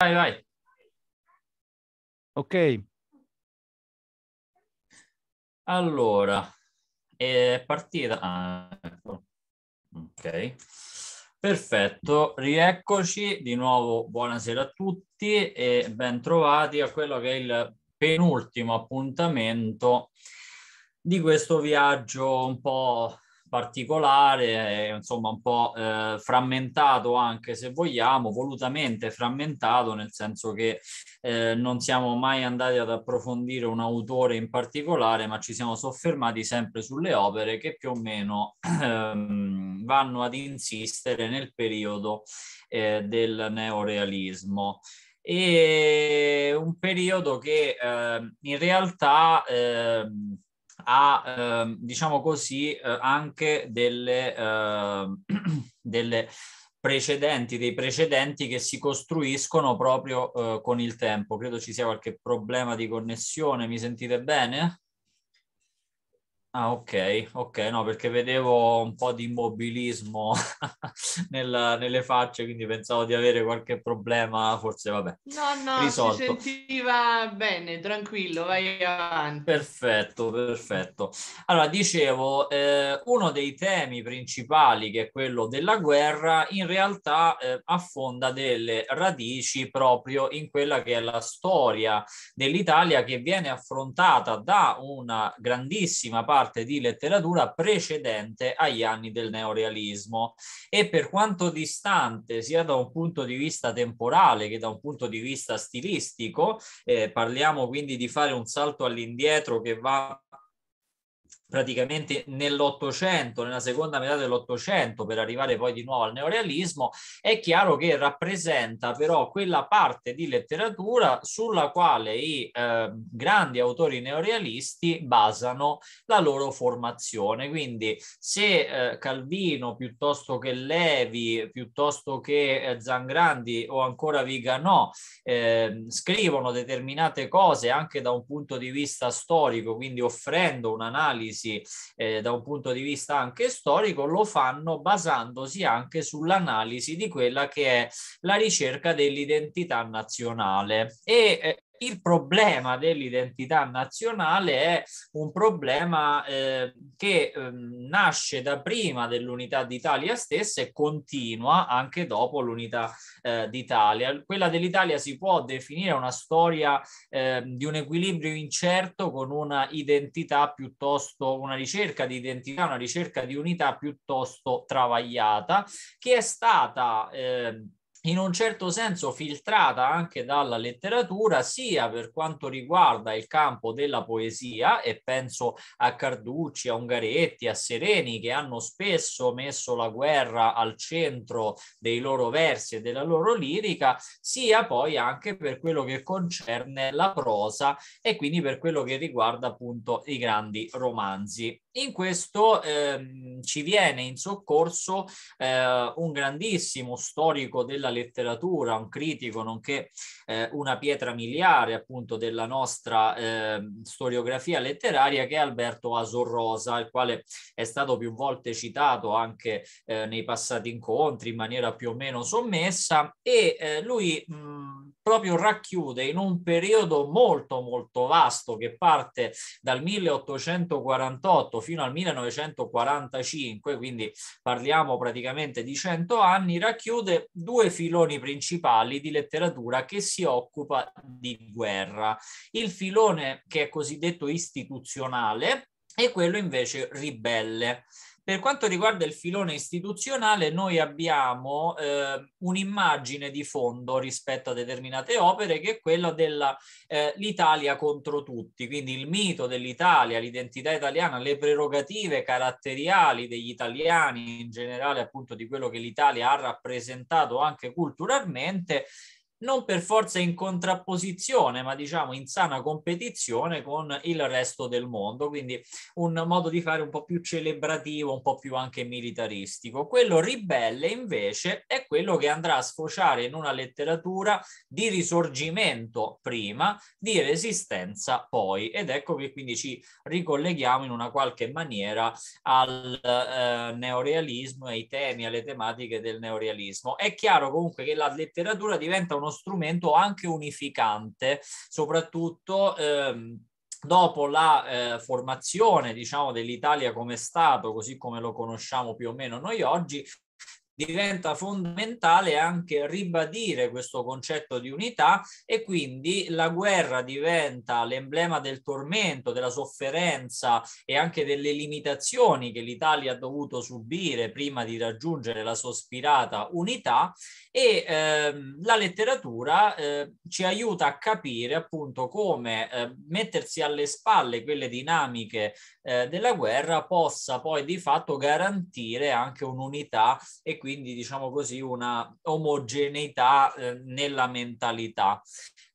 Vai, vai. Ok. Allora, è partita... Ah, ecco. Ok. Perfetto, rieccoci di nuovo. Buonasera a tutti e bentrovati a quello che è il penultimo appuntamento di questo viaggio un po' particolare, eh, insomma un po' eh, frammentato anche se vogliamo, volutamente frammentato nel senso che eh, non siamo mai andati ad approfondire un autore in particolare, ma ci siamo soffermati sempre sulle opere che più o meno ehm, vanno ad insistere nel periodo eh, del neorealismo e un periodo che eh, in realtà eh, ha, eh, diciamo così, eh, anche delle, eh, delle precedenti, dei precedenti che si costruiscono proprio eh, con il tempo. Credo ci sia qualche problema di connessione, mi sentite bene? Ah, ok, ok, no, perché vedevo un po' di immobilismo nella, nelle facce, quindi pensavo di avere qualche problema, forse vabbè. No, no, risolto. si sentiva bene, tranquillo, vai avanti. Perfetto, perfetto. Allora, dicevo, eh, uno dei temi principali, che è quello della guerra, in realtà eh, affonda delle radici proprio in quella che è la storia dell'Italia che viene affrontata da una grandissima parte parte di letteratura precedente agli anni del neorealismo e per quanto distante sia da un punto di vista temporale che da un punto di vista stilistico, eh, parliamo quindi di fare un salto all'indietro che va praticamente nell'Ottocento, nella seconda metà dell'Ottocento, per arrivare poi di nuovo al neorealismo, è chiaro che rappresenta però quella parte di letteratura sulla quale i eh, grandi autori neorealisti basano la loro formazione. Quindi se eh, Calvino piuttosto che Levi, piuttosto che eh, Zangrandi o ancora Viganò ehm, scrivono determinate cose anche da un punto di vista storico, quindi offrendo un'analisi analisi eh, da un punto di vista anche storico, lo fanno basandosi anche sull'analisi di quella che è la ricerca dell'identità nazionale. E eh, il problema dell'identità nazionale è un problema eh, che eh, nasce da prima dell'unità d'Italia stessa e continua anche dopo l'unità eh, d'Italia. Quella dell'Italia si può definire una storia ehm, di un equilibrio incerto con una identità piuttosto, una ricerca di identità, una ricerca di unità piuttosto travagliata, che è stata... Eh, in un certo senso filtrata anche dalla letteratura, sia per quanto riguarda il campo della poesia, e penso a Carducci, a Ungaretti, a Sereni, che hanno spesso messo la guerra al centro dei loro versi e della loro lirica, sia poi anche per quello che concerne la prosa e quindi per quello che riguarda appunto i grandi romanzi. In questo ehm, ci viene in soccorso eh, un grandissimo storico della letteratura, un critico, nonché eh, una pietra miliare appunto della nostra eh, storiografia letteraria che è Alberto Asorrosa, il quale è stato più volte citato anche eh, nei passati incontri in maniera più o meno sommessa e eh, lui mh, mm, proprio racchiude in un periodo molto molto vasto che parte dal 1848 fino al 1945, quindi parliamo praticamente di 100 anni, racchiude due filoni principali di letteratura che si occupa di guerra. Il filone che è cosiddetto istituzionale e quello invece ribelle. Per quanto riguarda il filone istituzionale, noi abbiamo eh, un'immagine di fondo rispetto a determinate opere che è quella dell'Italia eh, contro tutti, quindi il mito dell'Italia, l'identità italiana, le prerogative caratteriali degli italiani in generale, appunto di quello che l'Italia ha rappresentato anche culturalmente non per forza in contrapposizione, ma diciamo in sana competizione con il resto del mondo, quindi un modo di fare un po' più celebrativo, un po' più anche militaristico. Quello ribelle invece è quello che andrà a sfociare in una letteratura di risorgimento prima, di resistenza poi, ed ecco che quindi ci ricolleghiamo in una qualche maniera al eh, neorealismo, ai temi, alle tematiche del neorealismo. È chiaro comunque che la letteratura diventa uno uno strumento anche unificante, soprattutto ehm, dopo la eh, formazione diciamo, dell'Italia come Stato, così come lo conosciamo più o meno noi oggi, diventa fondamentale anche ribadire questo concetto di unità e quindi la guerra diventa l'emblema del tormento, della sofferenza e anche delle limitazioni che l'Italia ha dovuto subire prima di raggiungere la sospirata unità e ehm, la letteratura eh, ci aiuta a capire appunto come eh, mettersi alle spalle quelle dinamiche eh, della guerra possa poi di fatto garantire anche un'unità e quindi diciamo così una omogeneità eh, nella mentalità.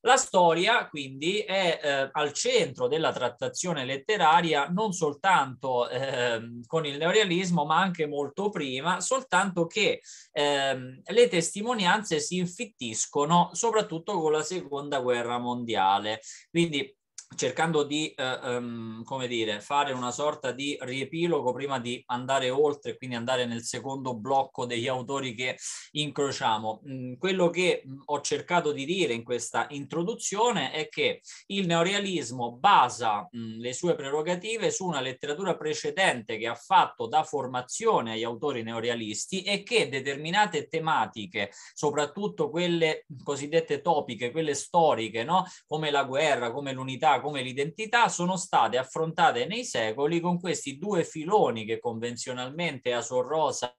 La storia quindi è eh, al centro della trattazione letteraria non soltanto eh, con il neorealismo ma anche molto prima, soltanto che eh, le testimonianze si infittiscono soprattutto con la seconda guerra mondiale. Quindi cercando di eh, um, come dire, fare una sorta di riepilogo prima di andare oltre, quindi andare nel secondo blocco degli autori che incrociamo. Mm, quello che mm, ho cercato di dire in questa introduzione è che il neorealismo basa mh, mm, le sue prerogative su una letteratura precedente che ha fatto da formazione agli autori neorealisti e che determinate tematiche, soprattutto quelle cosiddette topiche, quelle storiche, no? come la guerra, come l'unità, come l'identità sono state affrontate nei secoli con questi due filoni che convenzionalmente a sua rosa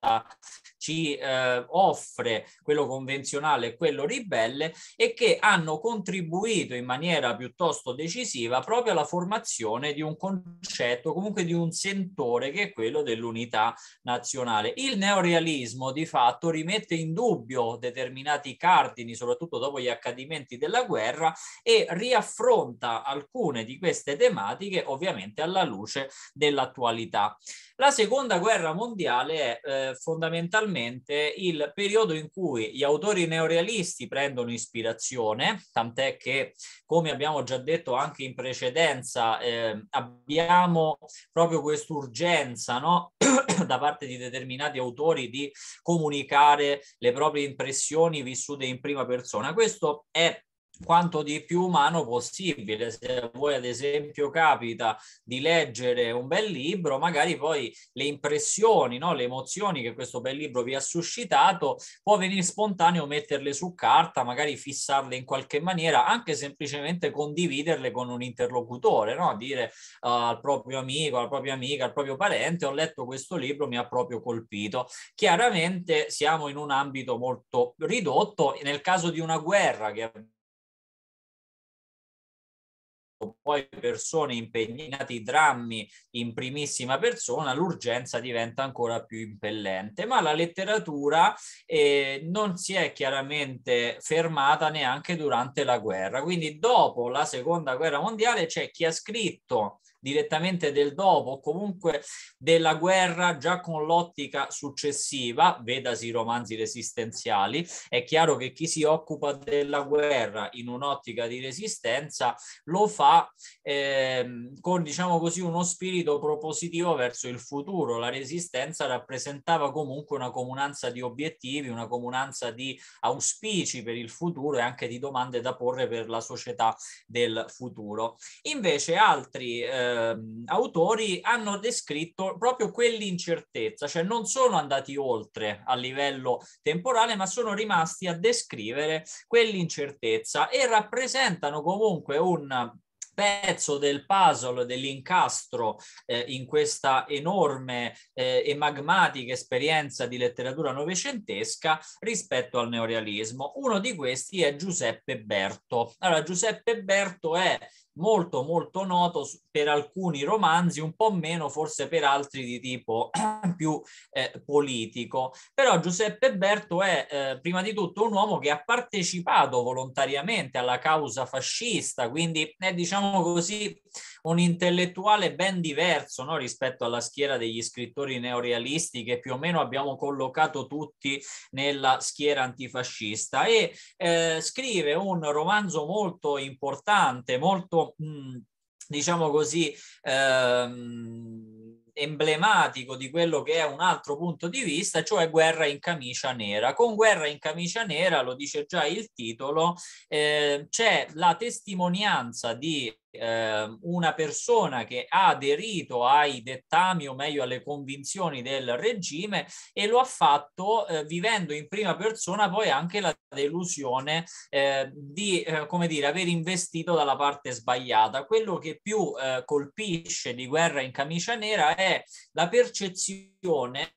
ci eh, offre, quello convenzionale e quello ribelle, e che hanno contribuito in maniera piuttosto decisiva proprio alla formazione di un concetto, comunque di un sentore che è quello dell'unità nazionale. Il neorealismo di fatto rimette in dubbio determinati cardini, soprattutto dopo gli accadimenti della guerra, e riaffronta alcune di queste tematiche ovviamente alla luce dell'attualità. La seconda guerra mondiale è eh, fondamentalmente il periodo in cui gli autori neorealisti prendono ispirazione, tant'è che, come abbiamo già detto anche in precedenza, eh, abbiamo proprio quest'urgenza no? da parte di determinati autori di comunicare le proprie impressioni vissute in prima persona. Questo è quanto di più umano possibile. Se a voi, ad esempio, capita di leggere un bel libro, magari poi le impressioni, no? le emozioni che questo bel libro vi ha suscitato, può venire spontaneo metterle su carta, magari fissarle in qualche maniera, anche semplicemente condividerle con un interlocutore, no? dire uh, al proprio amico, alla propria amica, al proprio parente, ho letto questo libro, mi ha proprio colpito. Chiaramente siamo in un ambito molto ridotto, nel caso di una guerra che poi persone impegnate in drammi in primissima persona, l'urgenza diventa ancora più impellente. Ma la letteratura eh, non si è chiaramente fermata neanche durante la guerra. Quindi dopo la seconda guerra mondiale c'è chi ha scritto direttamente del dopo, o comunque della guerra già con l'ottica successiva, vedasi i romanzi resistenziali, è chiaro che chi si occupa della guerra in un'ottica di resistenza lo fa eh, con, diciamo così, uno spirito propositivo verso il futuro. La resistenza rappresentava comunque una comunanza di obiettivi, una comunanza di auspici per il futuro e anche di domande da porre per la società del futuro. Invece altri eh, ehm, autori hanno descritto proprio quell'incertezza, cioè non sono andati oltre a livello temporale, ma sono rimasti a descrivere quell'incertezza e rappresentano comunque un pezzo del puzzle dell'incastro eh, in questa enorme eh, e magmatica esperienza di letteratura novecentesca rispetto al neorealismo. Uno di questi è Giuseppe Berto. Allora, Giuseppe Berto è molto molto noto per alcuni romanzi, un po' meno forse per altri di tipo più eh, politico. Però Giuseppe Berto è eh, prima di tutto un uomo che ha partecipato volontariamente alla causa fascista, quindi è diciamo così un intellettuale ben diverso no? rispetto alla schiera degli scrittori neorealisti che più o meno abbiamo collocato tutti nella schiera antifascista e eh, scrive un romanzo molto importante, molto diciamo così, ehm, emblematico di quello che è un altro punto di vista, cioè guerra in camicia nera. Con guerra in camicia nera, lo dice già il titolo, eh, c'è la testimonianza di eh, una persona che ha aderito ai dettami o meglio alle convinzioni del regime e lo ha fatto eh, vivendo in prima persona poi anche la delusione eh, di, eh, come dire, aver investito dalla parte sbagliata. Quello che più eh, colpisce di guerra in camicia nera è la percezione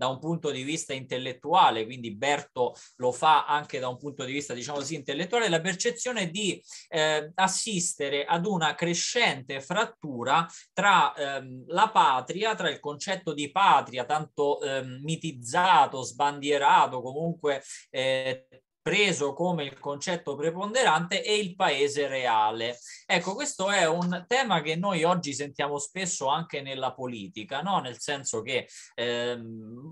da un punto di vista intellettuale, quindi Berto lo fa anche da un punto di vista, diciamo così, intellettuale, la percezione di eh, assistere ad una crescente frattura tra ehm, la patria, tra il concetto di patria tanto ehm, mitizzato, sbandierato, comunque eh, preso come il concetto preponderante e il paese reale. Ecco, questo è un tema che noi oggi sentiamo spesso anche nella politica, no? nel senso che eh,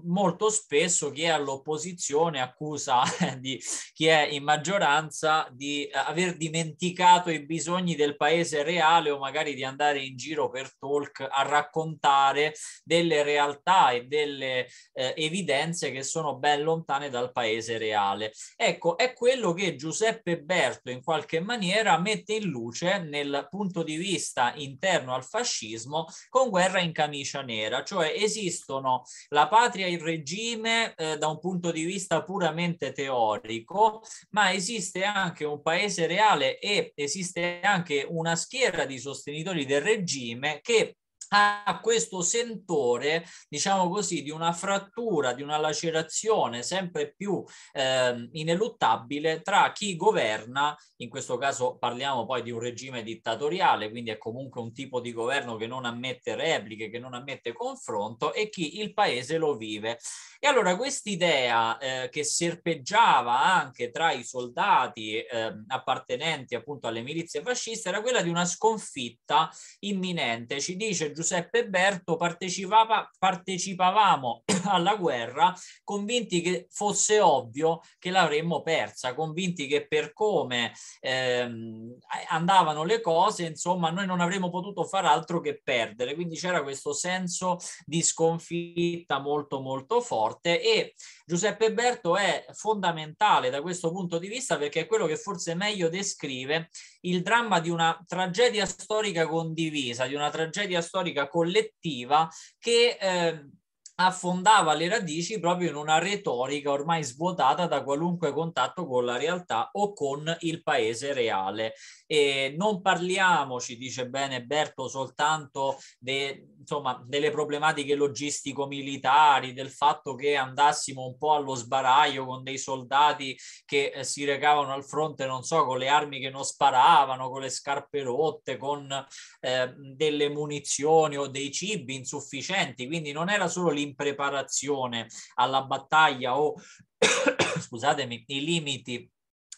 molto spesso chi è all'opposizione accusa di chi è in maggioranza di eh, aver dimenticato i bisogni del paese reale o magari di andare in giro per talk a raccontare delle realtà e delle eh, evidenze che sono ben lontane dal paese reale. Ecco, Ecco, è quello che Giuseppe Berto in qualche maniera mette in luce nel punto di vista interno al fascismo con guerra in camicia nera, cioè esistono la patria e il regime eh, da un punto di vista puramente teorico, ma esiste anche un paese reale e esiste anche una schiera di sostenitori del regime che a questo sentore, diciamo così, di una frattura, di una lacerazione sempre più eh, ineluttabile tra chi governa, in questo caso parliamo poi di un regime dittatoriale, quindi è comunque un tipo di governo che non ammette repliche, che non ammette confronto, e chi il paese lo vive. E allora quest'idea eh, che serpeggiava anche tra i soldati eh, appartenenti appunto alle milizie fasciste era quella di una sconfitta imminente. Ci dice Giuseppe Berto partecipava, partecipavamo alla guerra convinti che fosse ovvio che l'avremmo persa, convinti che per come ehm, andavano le cose, insomma, noi non avremmo potuto far altro che perdere. Quindi c'era questo senso di sconfitta molto molto forte e Giuseppe Berto è fondamentale da questo punto di vista perché è quello che forse meglio descrive il dramma di una tragedia storica condivisa, di una tragedia storica collettiva che... Eh, affondava le radici proprio in una retorica ormai svuotata da qualunque contatto con la realtà o con il paese reale. E non parliamoci, dice bene Berto, soltanto de, insomma, delle problematiche logistico-militari, del fatto che andassimo un po' allo sbaraglio con dei soldati che eh, si recavano al fronte, non so, con le armi che non sparavano, con le scarpe rotte, con eh, delle munizioni o dei cibi insufficienti. Quindi non era solo l'impreparazione alla battaglia o, scusatemi, i limiti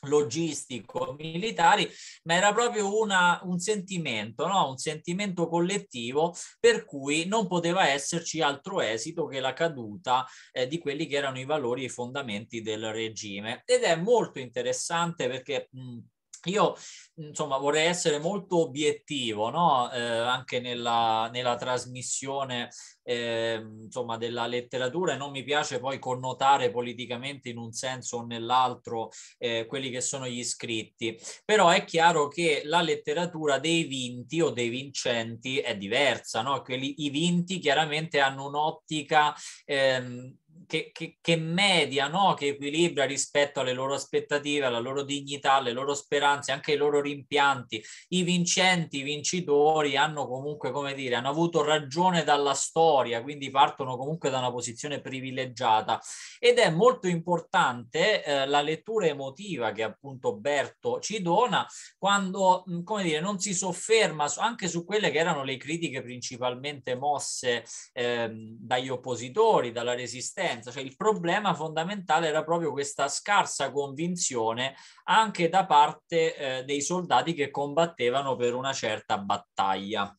logistico, militari, ma era proprio una, un sentimento, no? un sentimento collettivo per cui non poteva esserci altro esito che la caduta eh, di quelli che erano i valori e i fondamenti del regime. Ed è molto interessante perché... Mh, io insomma vorrei essere molto obiettivo no? eh, anche nella, nella trasmissione eh, insomma, della letteratura e non mi piace poi connotare politicamente in un senso o nell'altro eh, quelli che sono gli scritti. Però è chiaro che la letteratura dei vinti o dei vincenti è diversa, no? quelli, i vinti chiaramente hanno un'ottica ehm, che, che, che media, no? che equilibra rispetto alle loro aspettative, alla loro dignità, alle loro speranze, anche ai loro rimpianti. I vincenti, i vincitori hanno comunque, come dire, hanno avuto ragione dalla storia, quindi partono comunque da una posizione privilegiata. Ed è molto importante eh, la lettura emotiva che appunto Berto ci dona quando, mm, come dire, non si sofferma su, anche su quelle che erano le critiche principalmente mosse eh, dagli oppositori, dalla resistenza senso, cioè il problema fondamentale era proprio questa scarsa convinzione anche da parte eh, dei soldati che combattevano per una certa battaglia.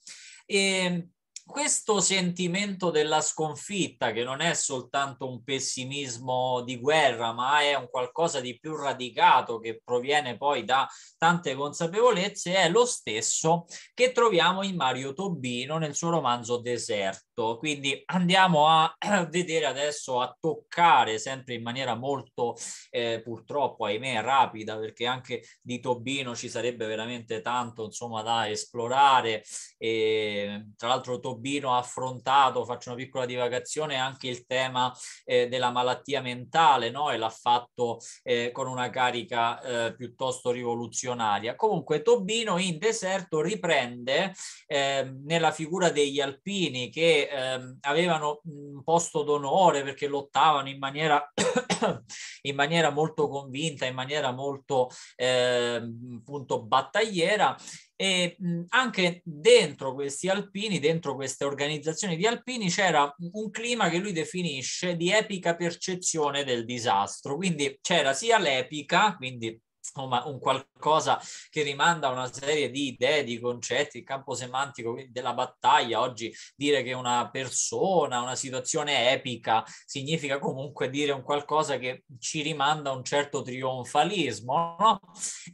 E ehm, questo sentimento della sconfitta, che non è soltanto un pessimismo di guerra, ma è un qualcosa di più radicato che proviene poi da tante consapevolezze, è lo stesso che troviamo in Mario Tobino nel suo romanzo Deserto tutto. Quindi andiamo a vedere adesso, a toccare sempre in maniera molto eh, purtroppo, ahimè, rapida, perché anche di Tobino ci sarebbe veramente tanto insomma da esplorare. E, tra l'altro Tobino ha affrontato, faccio una piccola divagazione, anche il tema eh, della malattia mentale no? e l'ha fatto eh, con una carica eh, piuttosto rivoluzionaria. Comunque Tobino in deserto riprende eh, nella figura degli alpini che ehm, avevano un posto d'onore perché lottavano in maniera, in maniera molto convinta, in maniera molto ehm, appunto battagliera e anche dentro questi alpini, dentro queste organizzazioni di alpini c'era un clima che lui definisce di epica percezione del disastro, quindi c'era sia l'epica, quindi insomma, un qualcosa che rimanda a una serie di idee, di concetti, il campo semantico della battaglia. Oggi dire che una persona, una situazione epica, significa comunque dire un qualcosa che ci rimanda a un certo trionfalismo, no?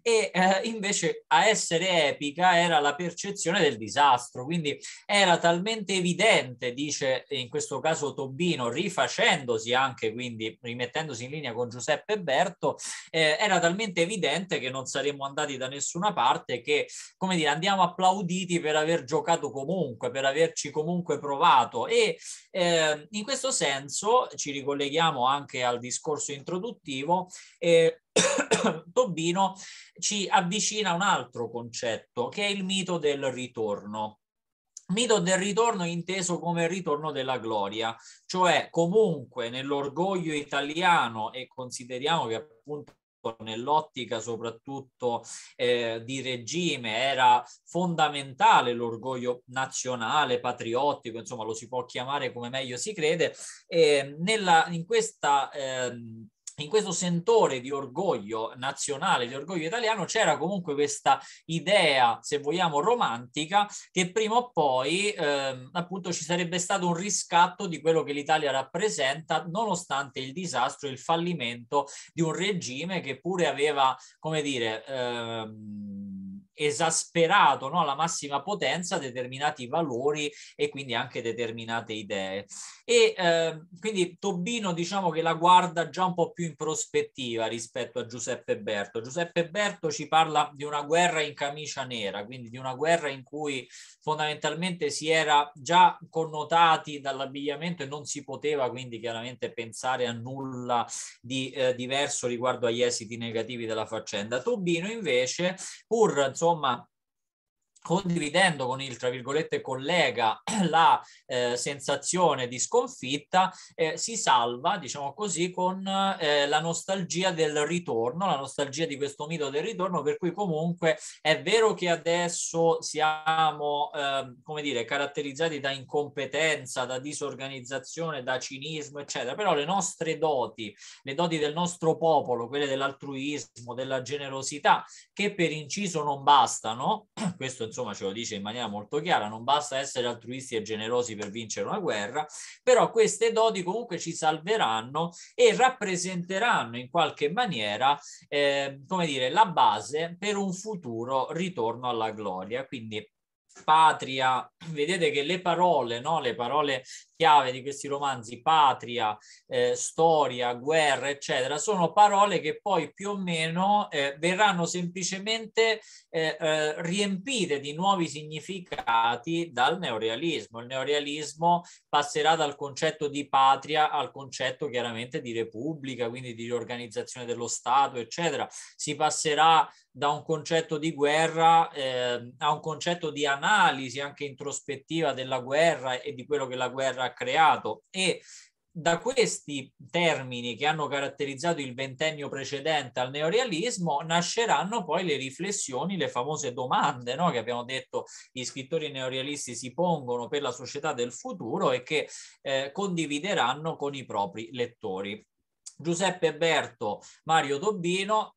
E eh, invece a essere epica era la percezione del disastro, quindi era talmente evidente, dice in questo caso Tobino, rifacendosi anche, quindi rimettendosi in linea con Giuseppe Berto, eh, era talmente evidente evidente che non saremmo andati da nessuna parte, che come dire, andiamo applauditi per aver giocato comunque, per averci comunque provato. E eh, in questo senso ci ricolleghiamo anche al discorso introduttivo. Eh, Tobino ci avvicina a un altro concetto che è il mito del ritorno. Mito del ritorno inteso come ritorno della gloria, cioè comunque nell'orgoglio italiano e consideriamo che appunto nell'ottica soprattutto eh, di regime, era fondamentale l'orgoglio nazionale, patriottico, insomma lo si può chiamare come meglio si crede, e nella, in questa... Eh, in questo sentore di orgoglio nazionale, di orgoglio italiano, c'era comunque questa idea, se vogliamo, romantica, che prima o poi eh, appunto ci sarebbe stato un riscatto di quello che l'Italia rappresenta, nonostante il disastro, il fallimento di un regime che pure aveva, come dire, eh, esasperato no? alla massima potenza determinati valori e quindi anche determinate idee. E eh, quindi Tobino diciamo che la guarda già un po' più in prospettiva rispetto a Giuseppe Berto. Giuseppe Berto ci parla di una guerra in camicia nera, quindi di una guerra in cui fondamentalmente si era già connotati dall'abbigliamento e non si poteva quindi chiaramente pensare a nulla di eh, diverso riguardo agli esiti negativi della faccenda. Tobino invece pur insomma, somar. condividendo con il, tra virgolette, collega la eh, sensazione di sconfitta, eh, si salva, diciamo così, con eh, la nostalgia del ritorno, la nostalgia di questo mito del ritorno, per cui comunque è vero che adesso siamo, ehm, come dire, caratterizzati da incompetenza, da disorganizzazione, da cinismo, eccetera, però le nostre doti, le doti del nostro popolo, quelle dell'altruismo, della generosità, che per inciso non bastano, questo insomma, insomma ce lo dice in maniera molto chiara, non basta essere altruisti e generosi per vincere una guerra, però queste doti comunque ci salveranno e rappresenteranno in qualche maniera, eh, come dire, la base per un futuro ritorno alla gloria. Quindi patria, vedete che le parole, no? le parole chiave di questi romanzi, patria, eh, storia, guerra, eccetera, sono parole che poi più o meno eh, verranno semplicemente eh, eh, riempite di nuovi significati dal neorealismo. Il neorealismo passerà dal concetto di patria al concetto chiaramente di repubblica, quindi di riorganizzazione dello Stato, eccetera. Si passerà da un concetto di guerra eh, a un concetto di analisi anche introspettiva della guerra e di quello che la guerra creato e da questi termini che hanno caratterizzato il ventennio precedente al neorealismo nasceranno poi le riflessioni, le famose domande no? che abbiamo detto gli scrittori neorealisti si pongono per la società del futuro e che eh, condivideranno con i propri lettori. Giuseppe Berto, Mario Dobbino,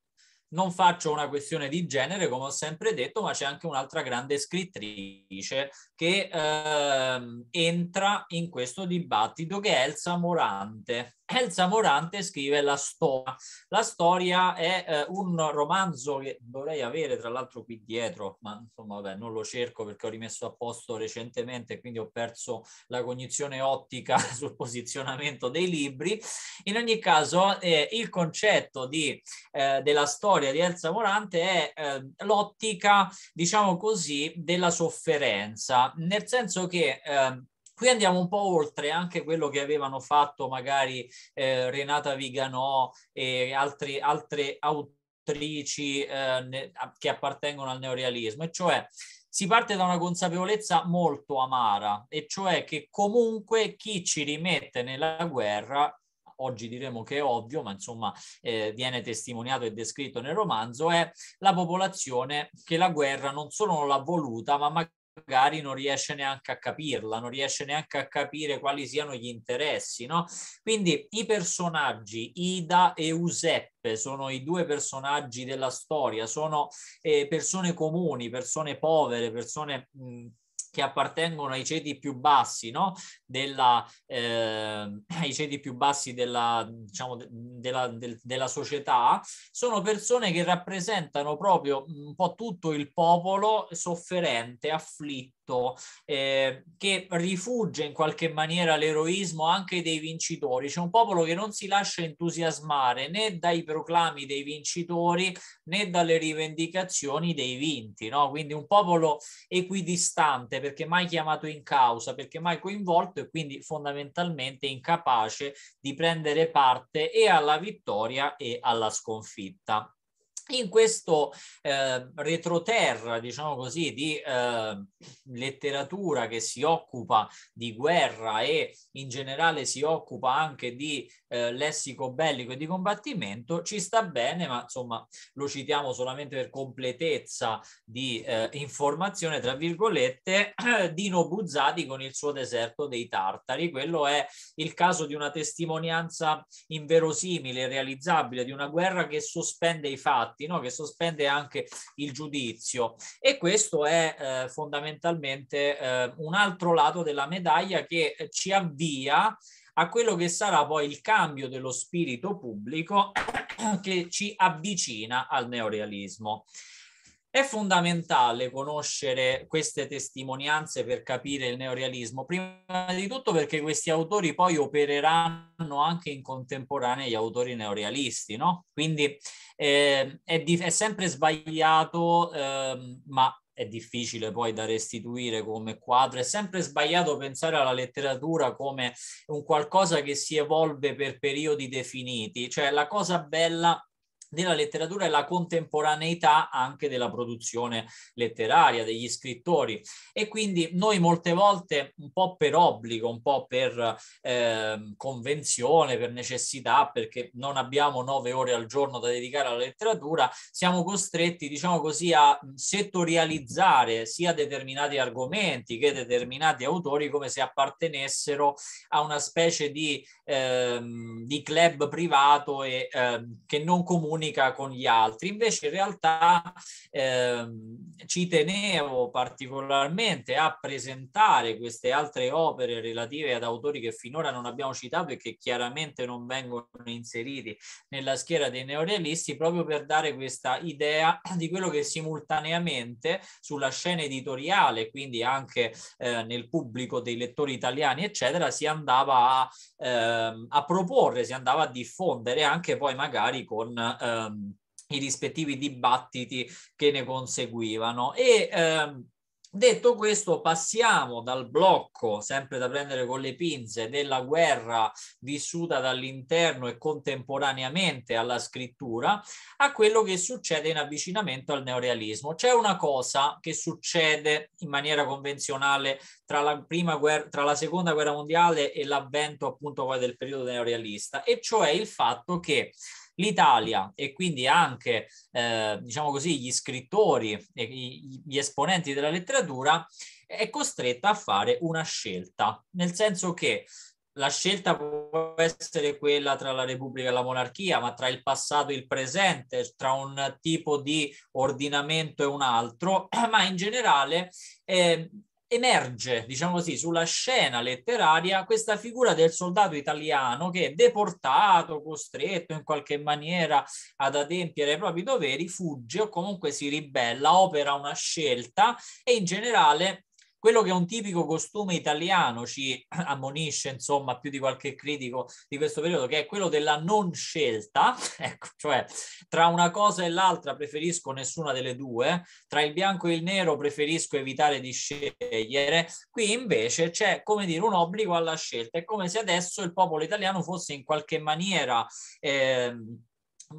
non faccio una questione di genere, come ho sempre detto, ma c'è anche un'altra grande scrittrice che eh, entra in questo dibattito che è Elsa Morante. Elsa Morante scrive La storia. La storia è eh, un romanzo che dovrei avere tra l'altro qui dietro, ma insomma vabbè, non lo cerco perché ho rimesso a posto recentemente, quindi ho perso la cognizione ottica sul posizionamento dei libri. In ogni caso, eh, il concetto di, eh, della storia di Elsa Morante è ehm, l'ottica, diciamo così, della sofferenza nel senso che eh, qui andiamo un po' oltre anche quello che avevano fatto magari eh, Renata Viganò e altri, altre autrici eh, ne, che appartengono al neorealismo, e cioè si parte da una consapevolezza molto amara, e cioè che comunque chi ci rimette nella guerra oggi diremo che è ovvio, ma insomma eh, viene testimoniato e descritto nel romanzo, è la popolazione che la guerra non solo non l'ha voluta, ma magari magari non riesce neanche a capirla, non riesce neanche a capire quali siano gli interessi, no? Quindi i personaggi Ida e Giuseppe sono i due personaggi della storia, sono eh, persone comuni, persone povere, persone mh, che appartengono ai ceti più bassi, no? della, eh, ai ceti più bassi della, diciamo, della, de, della società, sono persone che rappresentano proprio un po' tutto il popolo sofferente, afflitto detto eh, che rifugge in qualche maniera l'eroismo anche dei vincitori. C'è un popolo che non si lascia entusiasmare né dai proclami dei vincitori né dalle rivendicazioni dei vinti, no? quindi un popolo equidistante perché mai chiamato in causa, perché mai coinvolto e quindi fondamentalmente incapace di prendere parte e alla vittoria e alla sconfitta. In questo eh, retroterra, diciamo così, di eh, letteratura che si occupa di guerra e in generale si occupa anche di eh, lessico bellico e di combattimento, ci sta bene, ma insomma lo citiamo solamente per completezza di eh, informazione, tra virgolette, Dino Buzzati con il suo deserto dei tartari. Quello è il caso di una testimonianza inverosimile, realizzabile, di una guerra che sospende i fatti, no? che sospende anche il giudizio. E questo è eh, fondamentalmente eh, un altro lato della medaglia che ci avvia a quello che sarà poi il cambio dello spirito pubblico che ci avvicina al neorealismo. È fondamentale conoscere queste testimonianze per capire il neorealismo, prima di tutto perché questi autori poi opereranno anche in contemporanea gli autori neorealisti, no? Quindi eh, è, di- è, sempre sbagliato, eh, ma è difficile poi da restituire come quadro. È sempre sbagliato pensare alla letteratura come un qualcosa che si evolve per periodi definiti, cioè la cosa bella della letteratura e la contemporaneità anche della produzione letteraria, degli scrittori. E quindi noi molte volte, un po' per obbligo, un po' per eh, convenzione, per necessità, perché non abbiamo nove ore al giorno da dedicare alla letteratura, siamo costretti, diciamo così, a settorializzare sia determinati argomenti che determinati autori come se appartenessero a una specie di, eh, di club privato e, eh, che non comune comunica con gli altri. Invece in realtà ehm, ci tenevo particolarmente a presentare queste altre opere relative ad autori che finora non abbiamo citato e che chiaramente non vengono inseriti nella schiera dei neorealisti proprio per dare questa idea di quello che simultaneamente sulla scena editoriale, quindi anche eh, nel pubblico dei lettori italiani, eccetera, si andava a, ehm, a proporre, si andava a diffondere anche poi magari con eh, ehm, i rispettivi dibattiti che ne conseguivano. E ehm, Detto questo, passiamo dal blocco, sempre da prendere con le pinze, della guerra vissuta dall'interno e contemporaneamente alla scrittura, a quello che succede in avvicinamento al neorealismo. C'è una cosa che succede in maniera convenzionale tra la, guerra, tra la seconda guerra mondiale e l'avvento appunto poi del periodo neorealista, e cioè il fatto che l'Italia e quindi anche, eh, diciamo così, gli scrittori, e gli esponenti della letteratura, è costretta a fare una scelta, nel senso che la scelta può essere quella tra la Repubblica e la monarchia, ma tra il passato e il presente, tra un tipo di ordinamento e un altro, ma in generale eh, emerge, diciamo così, sulla scena letteraria questa figura del soldato italiano che è deportato, costretto in qualche maniera ad adempiere ai propri doveri, fugge o comunque si ribella, opera una scelta e in generale quello che è un tipico costume italiano ci ammonisce, insomma, più di qualche critico di questo periodo, che è quello della non scelta, ecco, cioè tra una cosa e l'altra preferisco nessuna delle due, tra il bianco e il nero preferisco evitare di scegliere, qui invece c'è, come dire, un obbligo alla scelta, è come se adesso il popolo italiano fosse in qualche maniera... Eh,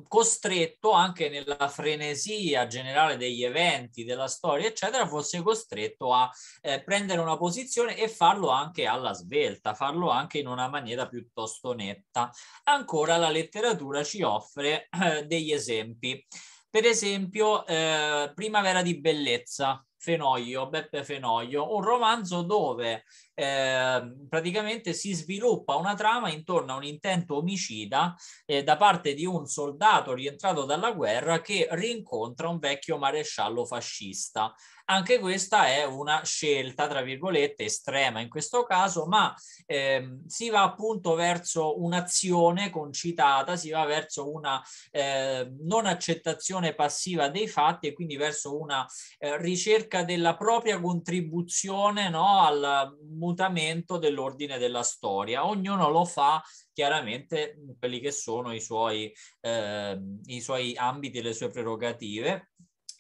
costretto anche nella frenesia generale degli eventi, della storia, eccetera, fosse costretto a eh, prendere una posizione e farlo anche alla svelta, farlo anche in una maniera piuttosto netta. Ancora la letteratura ci offre eh, degli esempi. Per esempio, eh, Primavera di bellezza, Fenoglio, Beppe Fenoglio, un romanzo dove eh, praticamente si sviluppa una trama intorno a un intento omicida eh, da parte di un soldato rientrato dalla guerra che rincontra un vecchio maresciallo fascista anche questa è una scelta, tra virgolette, estrema in questo caso, ma ehm, si va appunto verso un'azione concitata, si va verso una eh, non accettazione passiva dei fatti e quindi verso una eh, ricerca della propria contribuzione no, al mutamento dell'ordine della storia. Ognuno lo fa chiaramente quelli che sono i suoi, eh, i suoi ambiti, le sue prerogative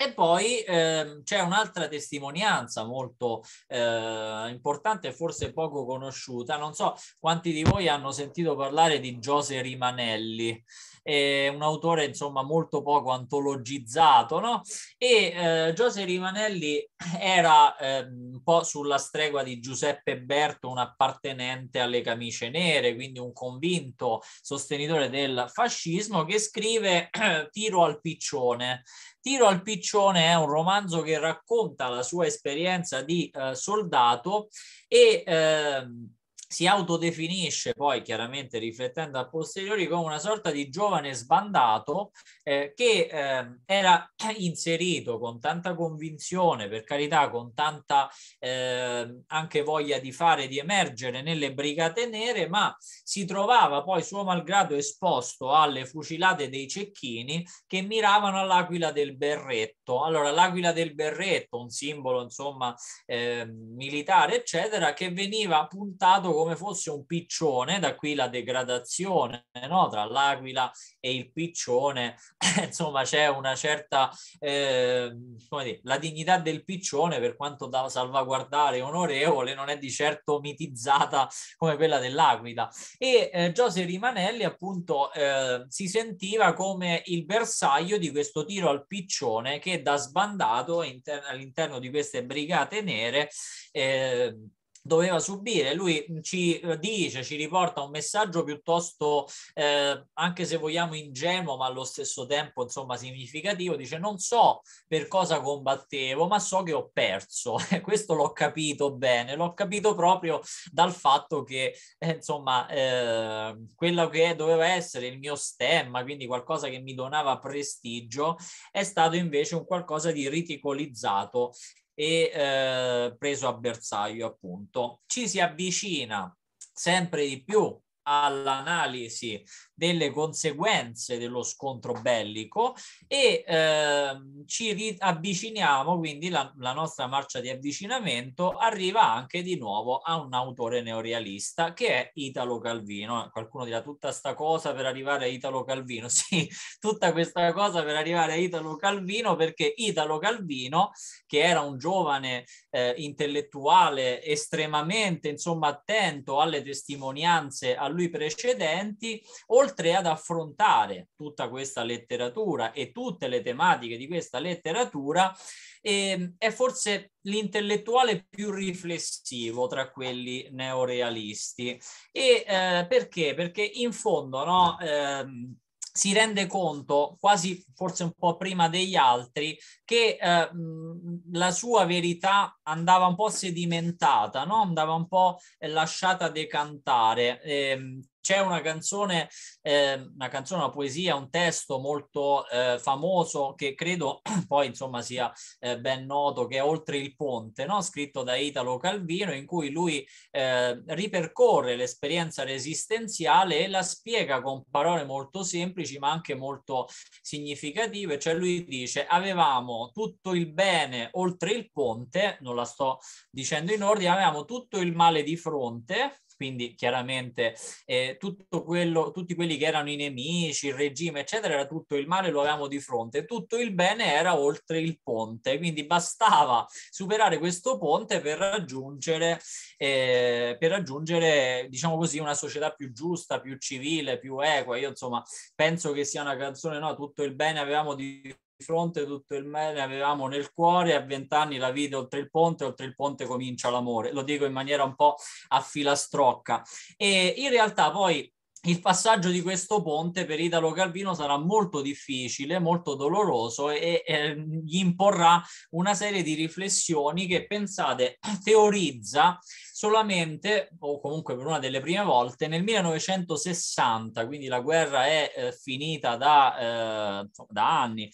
e poi ehm, c'è un'altra testimonianza molto eh, importante forse poco conosciuta. Non so quanti di voi hanno sentito parlare di Giose Rimanelli, eh, un autore insomma molto poco antologizzato, no? E eh, Giose Rimanelli era eh, un po' sulla stregua di Giuseppe Berto, un appartenente alle camicie nere, quindi un convinto sostenitore del fascismo, che scrive Tiro al piccione. Tiro al piccione è un romanzo che racconta la sua esperienza di eh, soldato e... Eh, si autodefinisce poi chiaramente riflettendo a posteriori come una sorta di giovane sbandato eh, che eh, era inserito con tanta convinzione, per carità, con tanta eh, anche voglia di fare, di emergere nelle brigate nere, ma si trovava poi suo malgrado esposto alle fucilate dei cecchini che miravano all'aquila del berretto. Allora, l'aquila del berretto, un simbolo insomma ehm, militare, eccetera, che veniva puntato come fosse un piccione, da qui la degradazione no? tra l'aquila e il piccione, insomma c'è una certa, eh, come dire, la dignità del piccione per quanto da salvaguardare onorevole non è di certo mitizzata come quella dell'aquila. E eh, Giose Rimanelli appunto eh, si sentiva come il bersaglio di questo tiro al piccione che da sbandato inter- all'interno di queste brigate nere eh, doveva subire. Lui mm, ci eh, dice, ci riporta un messaggio piuttosto, eh, anche se vogliamo, ingenuo, ma allo stesso tempo, insomma, significativo. Dice, non so per cosa combattevo, ma so che ho perso. Questo l'ho capito bene, l'ho capito proprio dal fatto che, eh, insomma, eh, quello che doveva essere il mio stemma, quindi qualcosa che mi donava prestigio, è stato invece un qualcosa di ridicolizzato e eh, preso a bersaglio appunto. Ci si avvicina sempre di più all'analisi delle conseguenze dello scontro bellico e ehm, ci ri- avviciniamo, quindi la, la nostra marcia di avvicinamento arriva anche di nuovo a un autore neorealista che è Italo Calvino. Eh, qualcuno dirà tutta questa cosa per arrivare a Italo Calvino. Sì, tutta questa cosa per arrivare a Italo Calvino perché Italo Calvino, che era un giovane eh, intellettuale estremamente, insomma, attento alle testimonianze a lui precedenti, oltre oltre ad affrontare tutta questa letteratura e tutte le tematiche di questa letteratura, eh, è forse l'intellettuale più riflessivo tra quelli neorealisti. E eh, perché? Perché in fondo, no? Eh, si rende conto, quasi forse un po' prima degli altri, che eh, la sua verità andava un po' sedimentata, no? andava un po' lasciata decantare, eh, c'è una canzone, eh, una canzone, una poesia, un testo molto eh, famoso che credo poi insomma sia eh, ben noto, che è Oltre il ponte, no? scritto da Italo Calvino, in cui lui eh, ripercorre l'esperienza resistenziale e la spiega con parole molto semplici ma anche molto significative, cioè lui dice avevamo tutto il bene oltre il ponte, non la sto dicendo in ordine, avevamo tutto il male di fronte, quindi chiaramente eh, tutto quello, tutti quelli che erano i nemici, il regime, eccetera, era tutto il male, lo avevamo di fronte, tutto il bene era oltre il ponte, quindi bastava superare questo ponte per raggiungere, eh, per raggiungere diciamo così, una società più giusta, più civile, più equa. Io insomma penso che sia una canzone, no, tutto il bene avevamo di fronte tutto il male avevamo nel cuore, a vent'anni la vita oltre il ponte, oltre il ponte comincia l'amore. Lo dico in maniera un po' a filastrocca. E in realtà poi il passaggio di questo ponte per Italo Calvino sarà molto difficile, molto doloroso e, e, gli imporrà una serie di riflessioni che, pensate, teorizza solamente, o comunque per una delle prime volte, nel 1960, quindi la guerra è eh, finita da, eh, da anni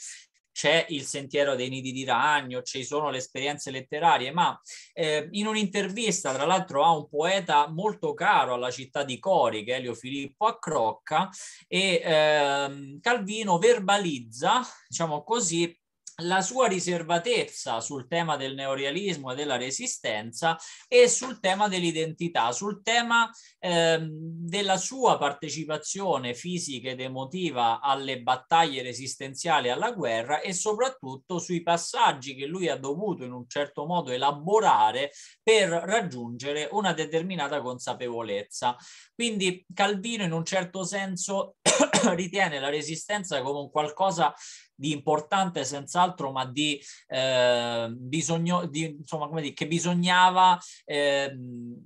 c'è il sentiero dei nidi di ragno, ci sono le esperienze letterarie, ma eh, in un'intervista tra l'altro a un poeta molto caro alla città di Cori, che è Elio Filippo Accrocca, e eh, Calvino verbalizza, diciamo così, la sua riservatezza sul tema del neorealismo e della resistenza e sul tema dell'identità, sul tema eh, della sua partecipazione fisica ed emotiva alle battaglie resistenziali alla guerra e soprattutto sui passaggi che lui ha dovuto in un certo modo elaborare per raggiungere una determinata consapevolezza. Quindi Calvino in un certo senso ritiene la resistenza come un qualcosa di importante senz'altro, ma di, eh, bisogno, di, insomma, come dire, che bisognava eh,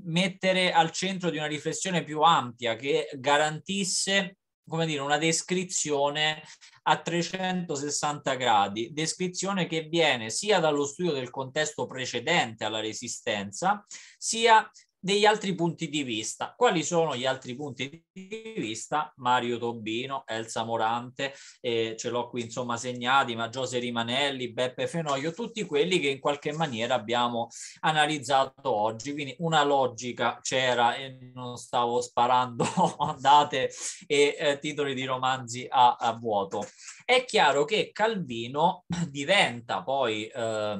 mettere al centro di una riflessione più ampia che garantisse come dire, una descrizione a 360 gradi, descrizione che viene sia dallo studio del contesto precedente alla resistenza, sia degli altri punti di vista. Quali sono gli altri punti di vista? Mario Tobbino, Elsa Morante, eh, ce l'ho qui insomma segnati, ma Giose Rimanelli, Beppe Fenoglio, tutti quelli che in qualche maniera abbiamo analizzato oggi. Quindi una logica c'era e non stavo sparando date e eh, titoli di romanzi a, a, vuoto. È chiaro che Calvino diventa poi... Eh,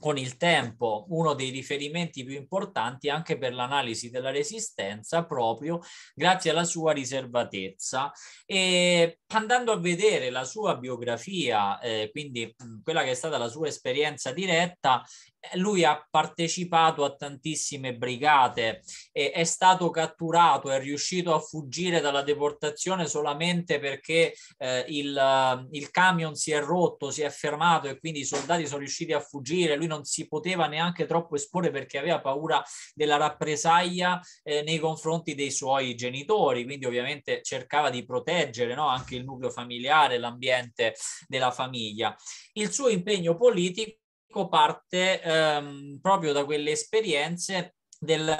con il tempo uno dei riferimenti più importanti anche per l'analisi della resistenza proprio grazie alla sua riservatezza e andando a vedere la sua biografia eh, quindi mh, quella che è stata la sua esperienza diretta eh, lui ha partecipato a tantissime brigate e è stato catturato, è riuscito a fuggire dalla deportazione solamente perché eh, il, eh, il, camion si è rotto, si è fermato e quindi i soldati sono riusciti a fuggire, lui non si poteva neanche troppo esporre perché aveva paura della rappresaglia eh, nei confronti dei suoi genitori, quindi ovviamente cercava di proteggere no? anche il nucleo familiare, l'ambiente della famiglia. Il suo impegno politico parte ehm, proprio da quelle esperienze del,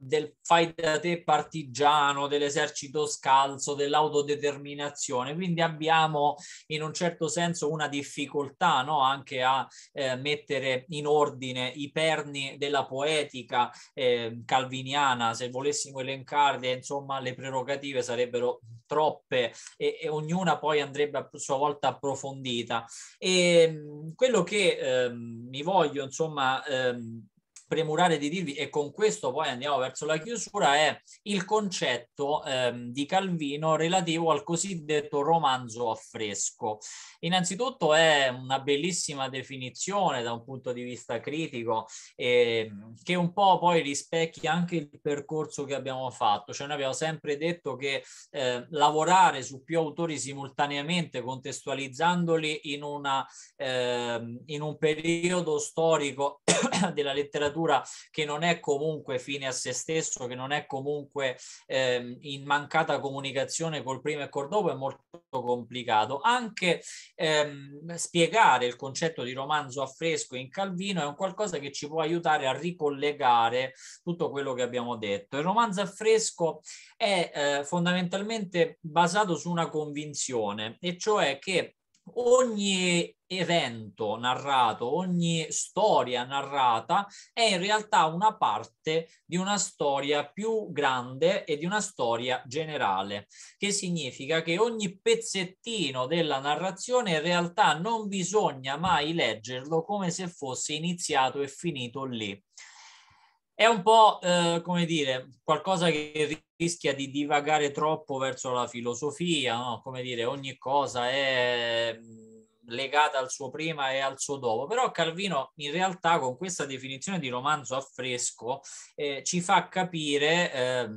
del fai da te partigiano, dell'esercito scalzo, dell'autodeterminazione. Quindi abbiamo in un certo senso una difficoltà no? anche a eh, mettere in ordine i perni della poetica eh, calviniana. Se volessimo elencarle, insomma, le prerogative sarebbero troppe e, e ognuna poi andrebbe a sua volta approfondita. E ehm, quello che eh, mi voglio, insomma, ehm, premurare di dirvi, e con questo poi andiamo verso la chiusura, è il concetto ehm, di Calvino relativo al cosiddetto romanzo a fresco. Innanzitutto è una bellissima definizione da un punto di vista critico eh, che un po' poi rispecchia anche il percorso che abbiamo fatto, cioè noi abbiamo sempre detto che eh, lavorare su più autori simultaneamente, contestualizzandoli in, una, eh, in un periodo storico della letteratura letteratura che non è comunque fine a se stesso, che non è comunque eh, in mancata comunicazione col primo e col dopo, è molto complicato. Anche ehm, spiegare il concetto di romanzo a fresco in Calvino è un qualcosa che ci può aiutare a ricollegare tutto quello che abbiamo detto. Il romanzo a fresco è eh, fondamentalmente basato su una convinzione, e cioè che ogni evento narrato, ogni storia narrata è in realtà una parte di una storia più grande e di una storia generale, che significa che ogni pezzettino della narrazione in realtà non bisogna mai leggerlo come se fosse iniziato e finito lì è un po', eh, come dire, qualcosa che rischia di divagare troppo verso la filosofia, no? come dire, ogni cosa è mm, legata al suo prima e al suo dopo, però Calvino in realtà con questa definizione di romanzo a fresco eh, ci fa capire eh,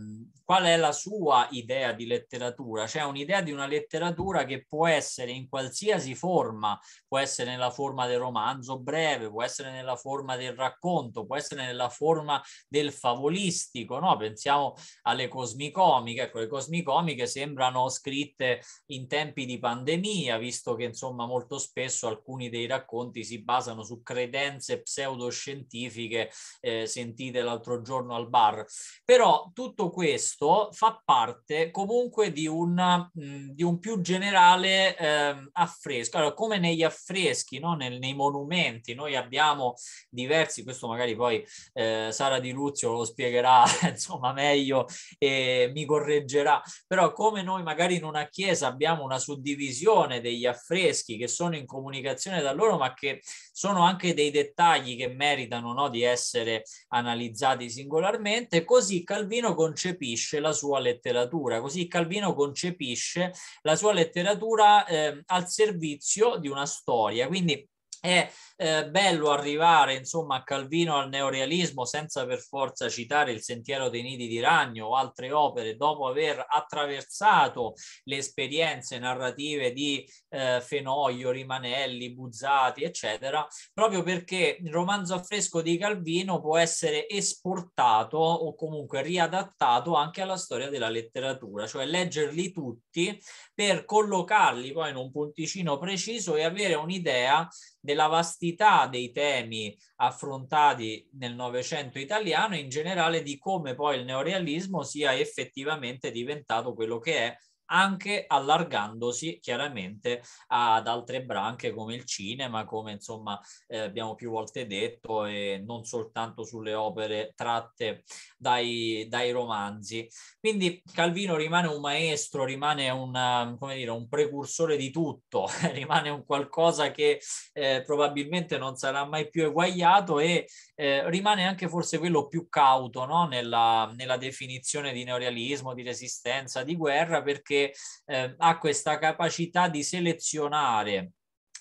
qual è la sua idea di letteratura, cioè un'idea di una letteratura che può essere in qualsiasi forma, può essere nella forma del romanzo breve, può essere nella forma del racconto, può essere nella forma del favolistico, no? pensiamo alle cosmicomiche, ecco le cosmicomiche sembrano scritte in tempi di pandemia, visto che insomma molto spesso alcuni dei racconti si basano su credenze pseudoscientifiche eh, sentite l'altro giorno al bar, però tutto questo questo fa parte comunque di, una, mm, di un più generale eh, affresco. Allora, come negli affreschi, no? Nel, nei monumenti, noi abbiamo diversi, questo magari poi eh, Sara Di Luzio lo spiegherà insomma meglio e mi correggerà, però come noi magari in una chiesa abbiamo una suddivisione degli affreschi che sono in comunicazione da loro, ma che sono anche dei dettagli che meritano no? di essere analizzati singolarmente, così Calvino concepisce concepisce la sua letteratura. Così Calvino concepisce la sua letteratura eh, al servizio di una storia. Quindi è eh, bello arrivare insomma a Calvino al neorealismo senza per forza citare il sentiero dei nidi di ragno o altre opere dopo aver attraversato le esperienze narrative di eh, Fenoglio, Rimanelli, Buzzati eccetera proprio perché il romanzo affresco di Calvino può essere esportato o comunque riadattato anche alla storia della letteratura cioè leggerli tutti per collocarli poi in un punticino preciso e avere un'idea della vastità dei temi affrontati nel Novecento italiano e in generale di come poi il neorealismo sia effettivamente diventato quello che è anche allargandosi chiaramente ad altre branche come il cinema, come insomma eh, abbiamo più volte detto, e non soltanto sulle opere tratte dai, dai romanzi. Quindi Calvino rimane un maestro, rimane un, come dire, un precursore di tutto, rimane un qualcosa che eh, probabilmente non sarà mai più eguagliato e eh, rimane anche forse quello più cauto no? nella, nella definizione di neorealismo, di resistenza, di guerra, perché che eh, ha questa capacità di selezionare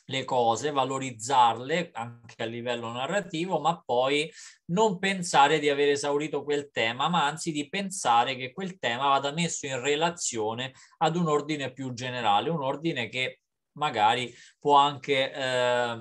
le cose, valorizzarle anche a livello narrativo, ma poi non pensare di aver esaurito quel tema, ma anzi di pensare che quel tema vada messo in relazione ad un ordine più generale, un ordine che magari può anche, eh,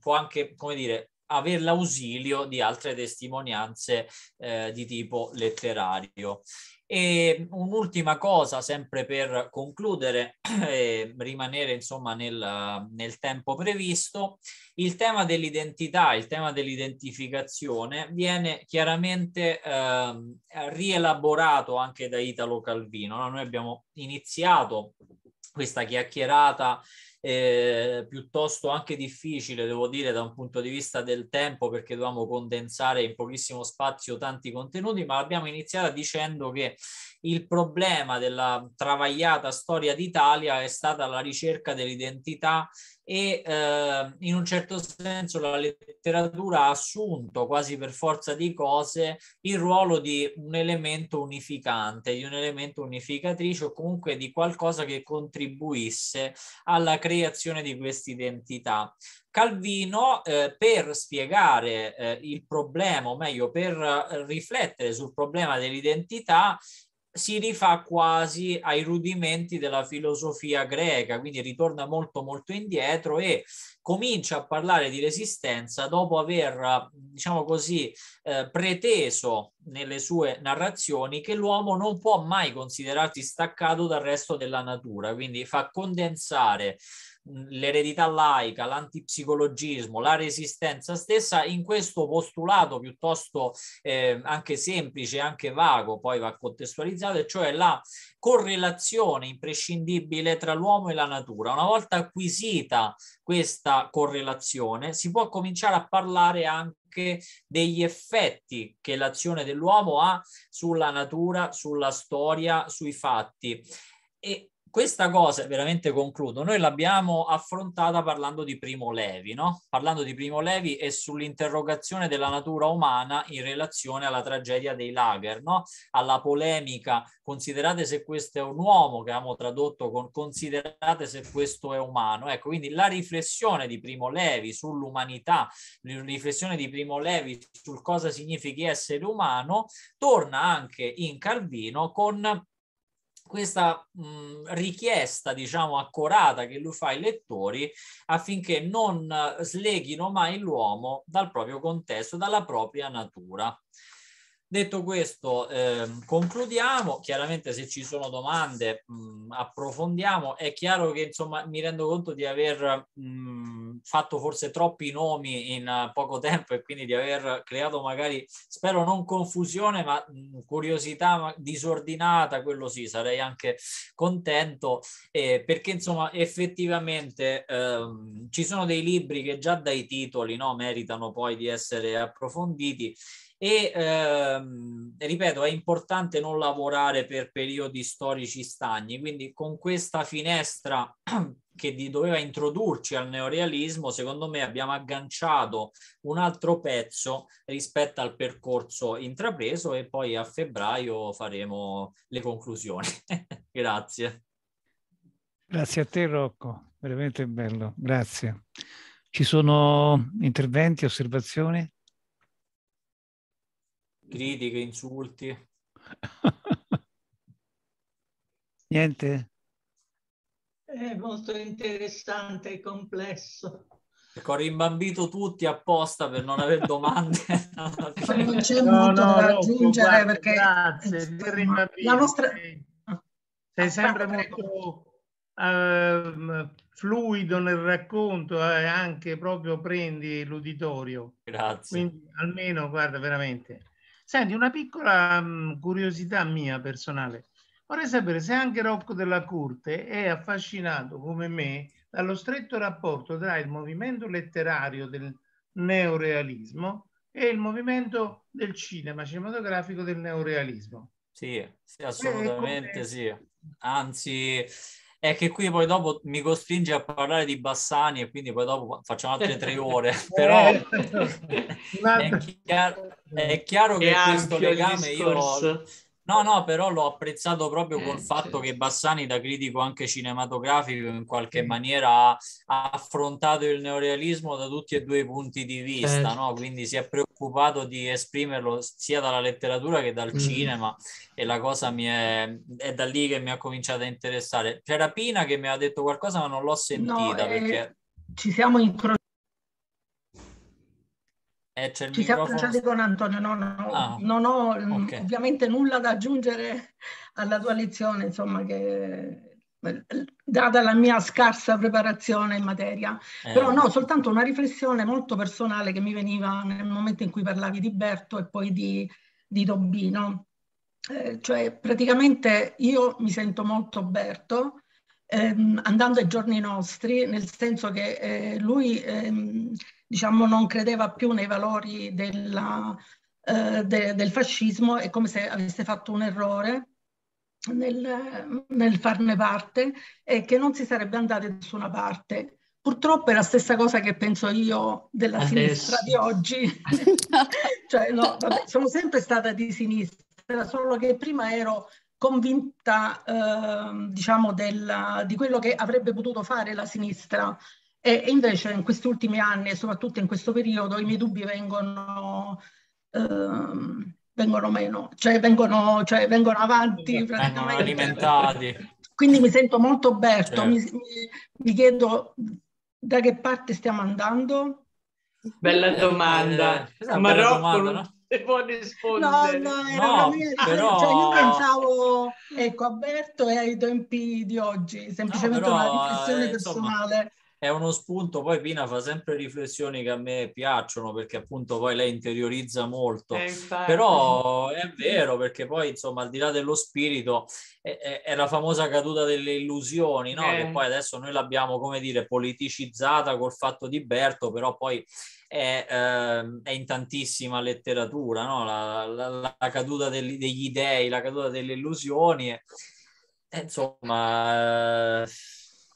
può anche come dire, aver l'ausilio di altre testimonianze eh, di tipo letterario. E mm, un'ultima cosa, sempre per concludere e rimanere insomma nel, nel, tempo previsto, il tema dell'identità, il tema dell'identificazione viene chiaramente eh, rielaborato anche da Italo Calvino. No? Noi abbiamo iniziato questa chiacchierata eh, piuttosto anche difficile, devo dire, da un punto di vista del tempo, perché dovevamo condensare in pochissimo spazio tanti contenuti, ma abbiamo iniziato dicendo che il problema della travagliata storia d'Italia è stata la ricerca dell'identità e eh, in un certo senso la letteratura ha assunto quasi per forza di cose il ruolo di un elemento unificante, di un elemento unificatrice o comunque di qualcosa che contribuisse alla creazione di questa identità. Calvino, eh, per spiegare eh, il problema, o meglio, per eh, riflettere sul problema dell'identità, si rifà quasi ai rudimenti della filosofia greca, quindi ritorna molto molto indietro e comincia a parlare di resistenza dopo aver, diciamo così, eh, preteso nelle sue narrazioni che l'uomo non può mai considerarsi staccato dal resto della natura, quindi fa condensare l'eredità laica, l'antipsicologismo, la resistenza stessa, in questo postulato piuttosto eh, anche semplice, anche vago, poi va contestualizzato, e cioè la correlazione imprescindibile tra l'uomo e la natura. Una volta acquisita questa correlazione, si può cominciare a parlare anche degli effetti che l'azione dell'uomo ha sulla natura, sulla storia, sui fatti. E questa cosa, veramente concludo, noi l'abbiamo affrontata parlando di Primo Levi, no? parlando di Primo Levi e sull'interrogazione della natura umana in relazione alla tragedia dei lager, no? alla polemica, considerate se questo è un uomo, che abbiamo tradotto con considerate se questo è umano. Ecco, quindi la riflessione di Primo Levi sull'umanità, la riflessione di Primo Levi sul cosa significhi essere umano, torna anche in Calvino con questa mh, richiesta, diciamo, accurata che lui fa ai lettori affinché non sleghino mai l'uomo dal proprio contesto, dalla propria natura. Detto questo, ehm, concludiamo. Chiaramente se ci sono domande mh, mm, approfondiamo. È chiaro che insomma mi rendo conto di aver mh, mm, fatto forse troppi nomi in uh, poco tempo e quindi di aver creato magari, spero non confusione, ma mh, mm, curiosità disordinata, quello sì, sarei anche contento eh, perché insomma effettivamente ehm, ci sono dei libri che già dai titoli no, meritano poi di essere approfonditi e ehm, ripeto è importante non lavorare per periodi storici stagni quindi con questa finestra che doveva introdurci al neorealismo secondo me abbiamo agganciato un altro pezzo rispetto al percorso intrapreso e poi a febbraio faremo le conclusioni grazie grazie a te Rocco veramente bello grazie ci sono interventi osservazioni critiche, insulti. Niente? È molto interessante e complesso. Ecco, ho rimbambito tutti apposta per non avere domande. non c'è no, molto no, da aggiungere no, perché grazie, eh, la nostra... Sei sempre molto uh, fluido nel racconto e eh, anche proprio prendi l'uditorio. Grazie. Quindi almeno, guarda, veramente. Senti, una piccola mh, mm, curiosità mia personale. Vorrei sapere se anche Rocco della Corte è affascinato come me dallo stretto rapporto tra il movimento letterario del neorealismo e il movimento del cinema cinematografico del neorealismo. Sì, sì assolutamente eh, come... sì. Anzi, è che qui poi dopo mi costringe a parlare di Bassani e quindi poi dopo facciamo altre tre ore, eh. però è, chiaro, è chiaro che questo legame io lo, No, no, però l'ho apprezzato proprio eh, col fatto sì. che Bassani, da critico anche cinematografico, in qualche sì. maniera ha affrontato il neorealismo da tutti e due i punti di vista, eh. no? quindi si è preoccupato occupato di esprimerlo sia dalla letteratura che dal mm. cinema e la cosa mi è, è da lì che mi ha cominciato a interessare. C'era Pina che mi ha detto qualcosa ma non l'ho sentita no, eh, perché... Eh, ci siamo incrociati. Eh, ci microfono... siamo incrociati con Antonio, no, no, ah, non ho mm, okay. ovviamente nulla da aggiungere alla tua lezione, insomma, che data la mia scarsa preparazione in materia. Eh. Però no, soltanto una riflessione molto personale che mi veniva nel momento in cui parlavi di Berto e poi di, di Dobbino. Eh, cioè praticamente io mi sento molto Berto ehm, andando ai giorni nostri, nel senso che eh, lui ehm, diciamo non credeva più nei valori della, eh, de, del fascismo, è come se avesse fatto un errore nel, nel farne parte e che non si sarebbe andata da nessuna parte. Purtroppo è la stessa cosa che penso io della Adesso. sinistra di oggi. cioè, no, vabbè, sono sempre stata di sinistra, solo che prima ero convinta eh, diciamo della, di quello che avrebbe potuto fare la sinistra e, e, invece in questi ultimi anni e soprattutto in questo periodo i miei dubbi vengono eh, vengono meno, cioè vengono, cioè vengono avanti. Vengono alimentati. Quindi mi sento molto Berto, certo. mi, mi chiedo da che parte stiamo andando? Bella eh, domanda. Eh, Marocco domanda, no? può rispondere. No, no, era no, la mia cioè, però... cioè, io pensavo ecco a e ai tempi di oggi, semplicemente no, però, una riflessione eh, personale. Insomma, è uno spunto. Poi Pina fa sempre riflessioni che a me piacciono perché appunto poi lei interiorizza molto. Eh, però è vero perché poi insomma al di là dello spirito è, è, è la famosa caduta delle illusioni, no? Eh. Che poi adesso noi l'abbiamo come dire politicizzata col fatto di Berto, però poi è, eh, è in tantissima letteratura, no? la, la, la, caduta degli, degli dei, la caduta delle illusioni. E, insomma... Eh,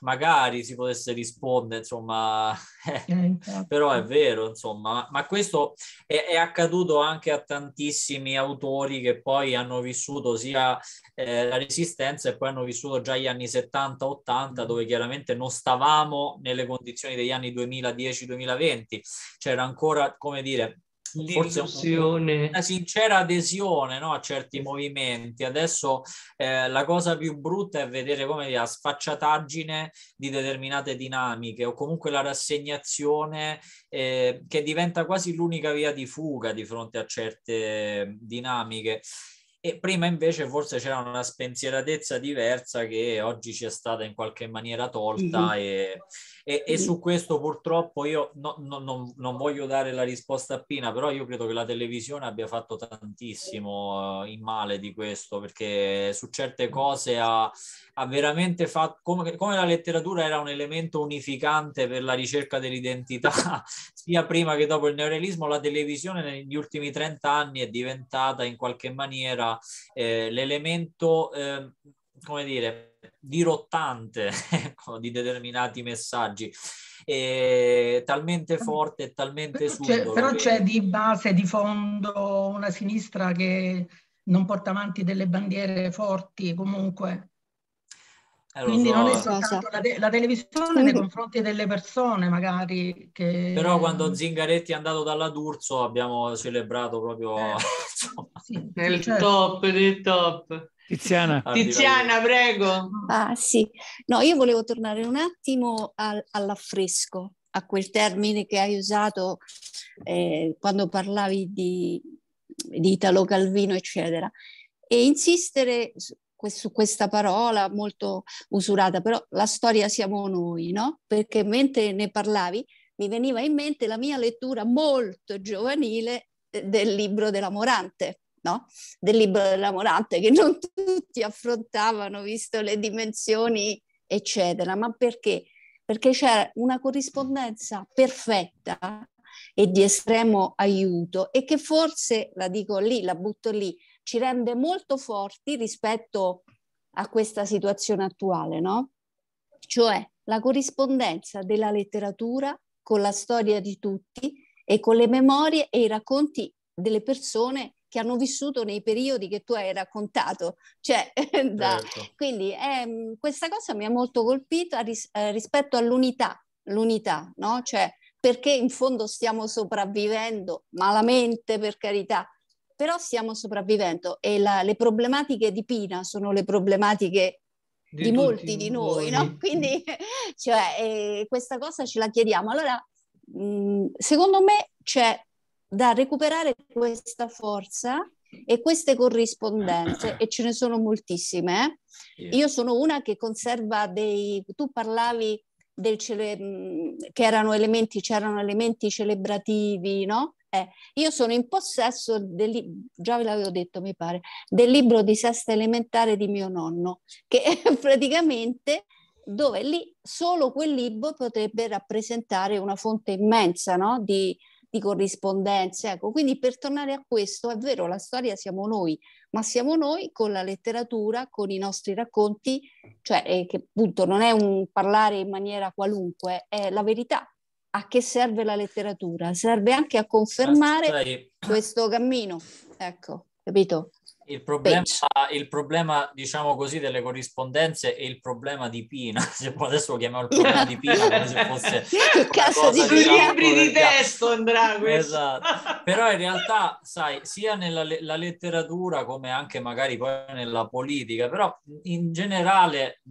magari si potesse rispondere, insomma, eh, eh, però è vero, insomma, ma questo è, è, accaduto anche a tantissimi autori che poi hanno vissuto sia eh, la resistenza e poi hanno vissuto già gli anni 70-80, mm. dove chiaramente non stavamo nelle condizioni degli anni 2010-2020, c'era ancora, come dire, un'adesione. una sincera adesione no, a certi movimenti. Adesso eh, la cosa più brutta è vedere come la sfacciataggine di determinate dinamiche o comunque la rassegnazione eh, che diventa quasi l'unica via di fuga di fronte a certe eh, dinamiche. E prima invece forse c'era una spensieratezza diversa che oggi ci è stata in qualche maniera tolta mm-hmm. e, e, e, mhm. su questo purtroppo io no, no, no, non voglio dare la risposta a Pina, però io credo che la televisione abbia fatto tantissimo uh, in male di questo perché su certe mm. cose ha, ha veramente fatto, come, come, la letteratura era un elemento unificante per la ricerca dell'identità, sia prima che dopo il neorealismo, la televisione negli ultimi 30 anni è diventata in qualche maniera eh, l'elemento, eh, come dire, dirottante ecco, di determinati messaggi. È talmente forte e talmente però però c'è di base, di fondo, una sinistra che non porta avanti delle bandiere forti comunque. Eh, Quindi so. non eh. è soltanto la, te- la, televisione nei confronti delle persone, magari. Che... Però quando Zingaretti è andato dalla D'Urso abbiamo celebrato proprio eh, sì, nel certo. top del top. Tiziana. Tiziana, prego. Ah sì, no, io volevo tornare un attimo al, all'affresco, a quel termine che hai usato eh, quando parlavi di, di Italo Calvino, eccetera e insistere su questa parola molto usurata, però la storia siamo noi, no? Perché mentre ne parlavi mi veniva in mente la mia lettura molto giovanile eh, del libro della Morante, no? Del libro della Morante che non tutti affrontavano visto le dimensioni, eccetera, ma perché? Perché c'era una corrispondenza perfetta e di estremo aiuto e che forse, la dico lì, la butto lì, ci rende molto forti rispetto a questa situazione attuale, no? Cioè la corrispondenza della letteratura con la storia di tutti e con le memorie e i racconti delle persone che hanno vissuto nei periodi che tu hai raccontato. Cioè, da, certo. Quindi eh, questa cosa mi ha molto colpito ris- eh, rispetto all'unità, l'unità, no? Cioè, perché in fondo stiamo sopravvivendo malamente, per carità, però stiamo sopravvivendo e la, le problematiche di Pina sono le problematiche di, di molti di noi, no? Quindi cioè, eh, questa cosa ce la chiediamo. Allora, mh, mm, secondo me c'è da recuperare questa forza e queste corrispondenze, e ce ne sono moltissime. Eh? Io sono una che conserva dei... Tu parlavi del cele... Mm, che erano elementi, c'erano elementi celebrativi, no? è eh, io sono in possesso, del, già ve l'avevo detto mi pare, del libro di sesta elementare di mio nonno, che praticamente dove lì solo quel libro potrebbe rappresentare una fonte immensa no? di, di corrispondenza. Ecco, quindi per tornare a questo, è vero, la storia siamo noi, ma siamo noi con la letteratura, con i nostri racconti, cioè eh, che appunto non è un parlare in maniera qualunque, è la verità a che serve la letteratura, serve anche a confermare questo cammino. Ecco, capito? Il problema, il problema, diciamo così, delle corrispondenze è il problema di Pina. adesso lo chiamiamo il problema di Pina come se fosse che cosa, di sui libri di testo andrà questo. esatto. Però in realtà, sai, sia nella letteratura come anche magari poi nella politica, però in generale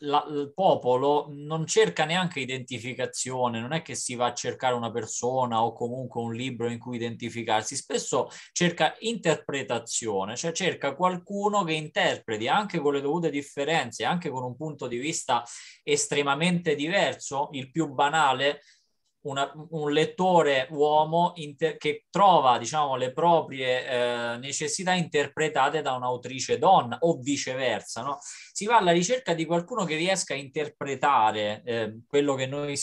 la, il popolo non cerca neanche identificazione, non è che si va a cercare una persona o comunque un libro in cui identificarsi, spesso cerca interpretazione cioè cerca qualcuno che interpreti anche con le dovute differenze, anche con un punto di vista estremamente diverso, il più banale, una, un lettore uomo inter- che trova diciamo, le proprie eh, necessità interpretate da un'autrice donna o viceversa. No? Si va alla ricerca di qualcuno che riesca a interpretare eh, quello che noi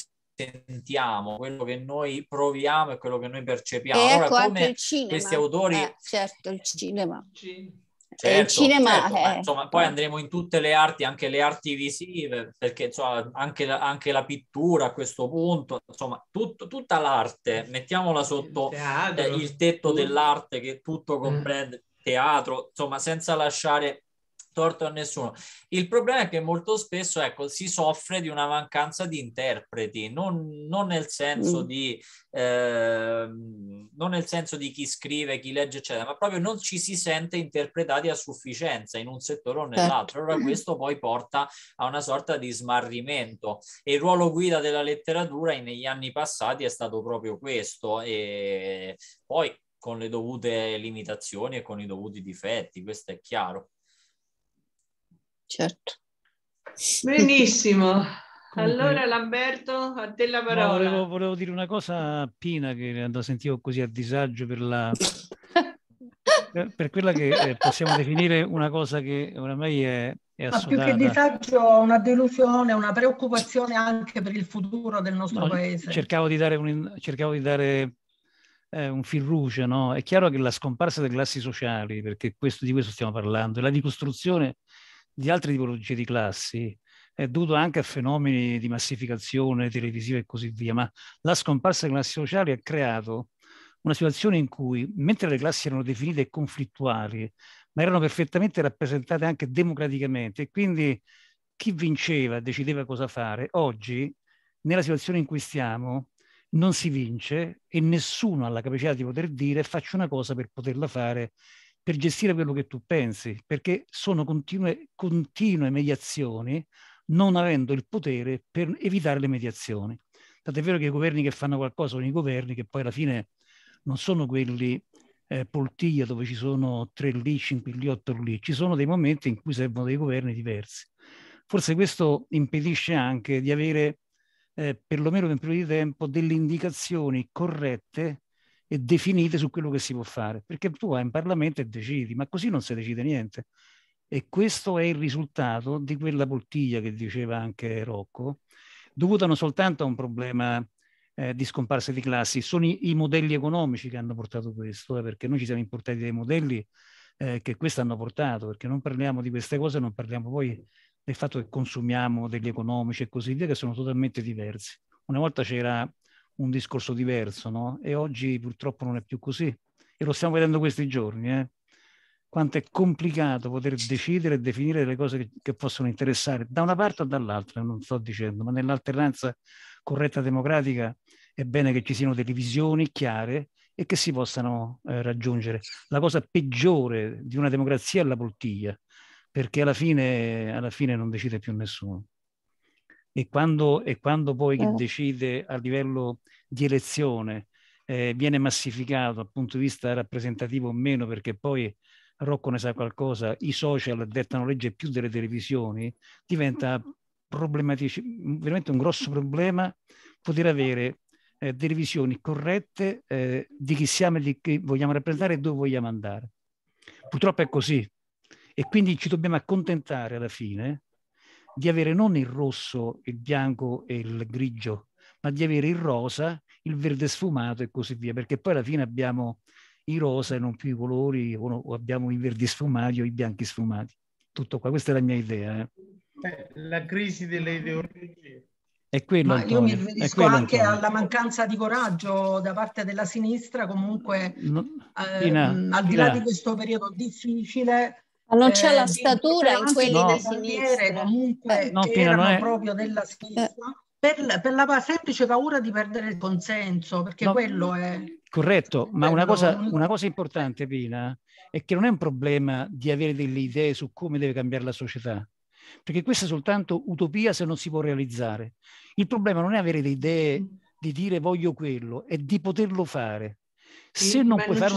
sentiamo, quello che noi proviamo e quello che noi percepiamo. E ecco allora, come il cinema. questi autori... Eh, certo, il cinema. Certo, il cinema certo, è... Certo, eh. insomma, poi andremo in tutte le arti, anche le arti visive, perché insomma, anche, la, anche, la, pittura a questo punto, insomma, tutto, tutta l'arte, mettiamola sotto il, eh, il tetto mm. dell'arte che tutto mm. comprende, mm. teatro, insomma, senza lasciare torto a nessuno. Il problema è che molto spesso ecco, si soffre di una mancanza di interpreti, non, non nel senso mm. di eh, non nel senso di chi scrive, chi legge, eccetera, ma proprio non ci si sente interpretati a sufficienza in un settore o nell'altro. Certo. Allora questo poi porta a una sorta di smarrimento e il ruolo guida della letteratura negli anni passati è stato proprio questo e poi con le dovute limitazioni e con i dovuti difetti, questo è chiaro certo. Benissimo. Allora Lamberto, a te la parola. No, volevo, volevo, dire una cosa a Pina che la sentivo così a disagio per, la, per, per quella che eh, possiamo definire una cosa che oramai è, è assodata. Ma più che disagio, una delusione, una preoccupazione anche per il futuro del nostro no, paese. Cercavo di dare un, cercavo di dare, eh, un fil rouge, no? È chiaro che la scomparsa delle classi sociali, perché questo, di questo stiamo parlando, e la ricostruzione di altre tipologie di classi è dovuto anche a fenomeni di massificazione televisiva e così via, ma la scomparsa delle classi sociali ha creato una situazione in cui, mentre le classi erano definite conflittuali, ma erano perfettamente rappresentate anche democraticamente, e quindi chi vinceva decideva cosa fare, oggi, nella situazione in cui stiamo, non si vince e nessuno ha la capacità di poter dire faccio una cosa per poterla fare per gestire quello che tu pensi, perché sono continue, continue mediazioni non avendo il potere per evitare le mediazioni. Tant'è vero che i governi che fanno qualcosa sono i governi che poi alla fine non sono quelli eh, poltiglia dove ci sono tre lì, cinque lì, otto lì, ci sono dei momenti in cui servono dei governi diversi. Forse questo impedisce anche di avere, eh, perlomeno per un periodo di tempo, delle indicazioni corrette e definite su quello che si può fare, perché tu vai in Parlamento e decidi, ma così non si decide niente. E questo è il risultato di quella bottiglia che diceva anche Rocco, dovuta non soltanto a un problema eh, di scomparsa di classi, sono i, i, modelli economici che hanno portato questo, eh, perché noi ci siamo importati dei modelli eh, che questo hanno portato, perché non parliamo di queste cose, non parliamo poi del fatto che consumiamo degli economici e così via, che sono totalmente diversi. Una volta c'era un discorso diverso, no? E oggi purtroppo non è più così. E lo stiamo vedendo questi giorni, eh? Quanto è complicato poter decidere e definire le cose che, che possono interessare da una parte o dall'altra, non sto dicendo, ma nell'alternanza corretta democratica è bene che ci siano delle visioni chiare e che si possano eh, raggiungere. La cosa peggiore di una democrazia è la poltiglia, perché alla fine, alla fine non decide più nessuno e quando, e quando poi chi eh. decide a livello di elezione eh, viene massificato dal punto di vista rappresentativo o meno, perché poi Rocco ne sa qualcosa, i social dettano legge più delle televisioni, diventa problematici, veramente un grosso problema poter avere eh, visioni corrette eh, di chi siamo e di chi vogliamo rappresentare e dove vogliamo andare. Purtroppo è così e quindi ci dobbiamo accontentare alla fine di avere non il rosso, il bianco e il grigio, ma di avere il rosa, il verde sfumato e così via, perché poi alla fine abbiamo i rosa e non più i colori, o, no, o abbiamo i verdi sfumati o i bianchi sfumati. Tutto qua, questa è la mia idea. Eh. eh la crisi delle ideologie. È quello, Ma Antonio, io mi riferisco anche Antonio. alla mancanza di coraggio da parte della sinistra, comunque no, eh, Ina, al di là di questo periodo difficile, ma non c'è eh, la statura in quelli no. di sinistra. Comunque eh, no, Pino, erano è... proprio della eh. sinistra. Per, per, la semplice paura di perdere il consenso, perché no, quello è... Corretto, ma una cosa, una cosa importante, Pina, è che non è un problema di avere delle idee su come deve cambiare la società, perché questa è soltanto utopia se non si può realizzare. Il problema non è avere le idee di dire voglio quello, è di poterlo fare. Se non, cosa,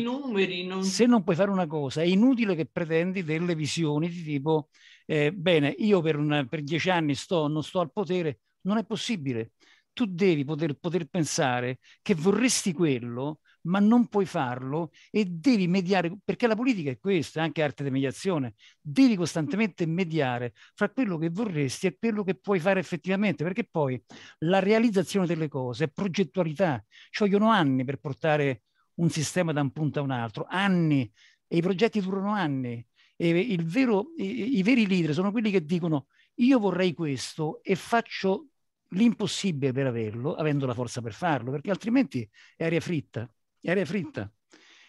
numeri, non... se non puoi fare una cosa, è inutile che pretendi delle visioni di tipo, eh, bene, io per, una, per dieci anni sto, non sto al potere, non è possibile. Tu devi poter, poter pensare che vorresti quello, ma non puoi farlo e devi mediare, perché la politica è questa, è anche arte di mediazione, devi costantemente mediare fra quello che vorresti e quello che puoi fare effettivamente, perché poi la realizzazione delle cose è progettualità, ci vogliono anni per portare un sistema da un punto a un altro, anni, e i progetti durano anni, e vero, i, i veri leader sono quelli che dicono io vorrei questo e faccio l'impossibile per averlo, avendo la forza per farlo, perché altrimenti è aria fritta aria fritta.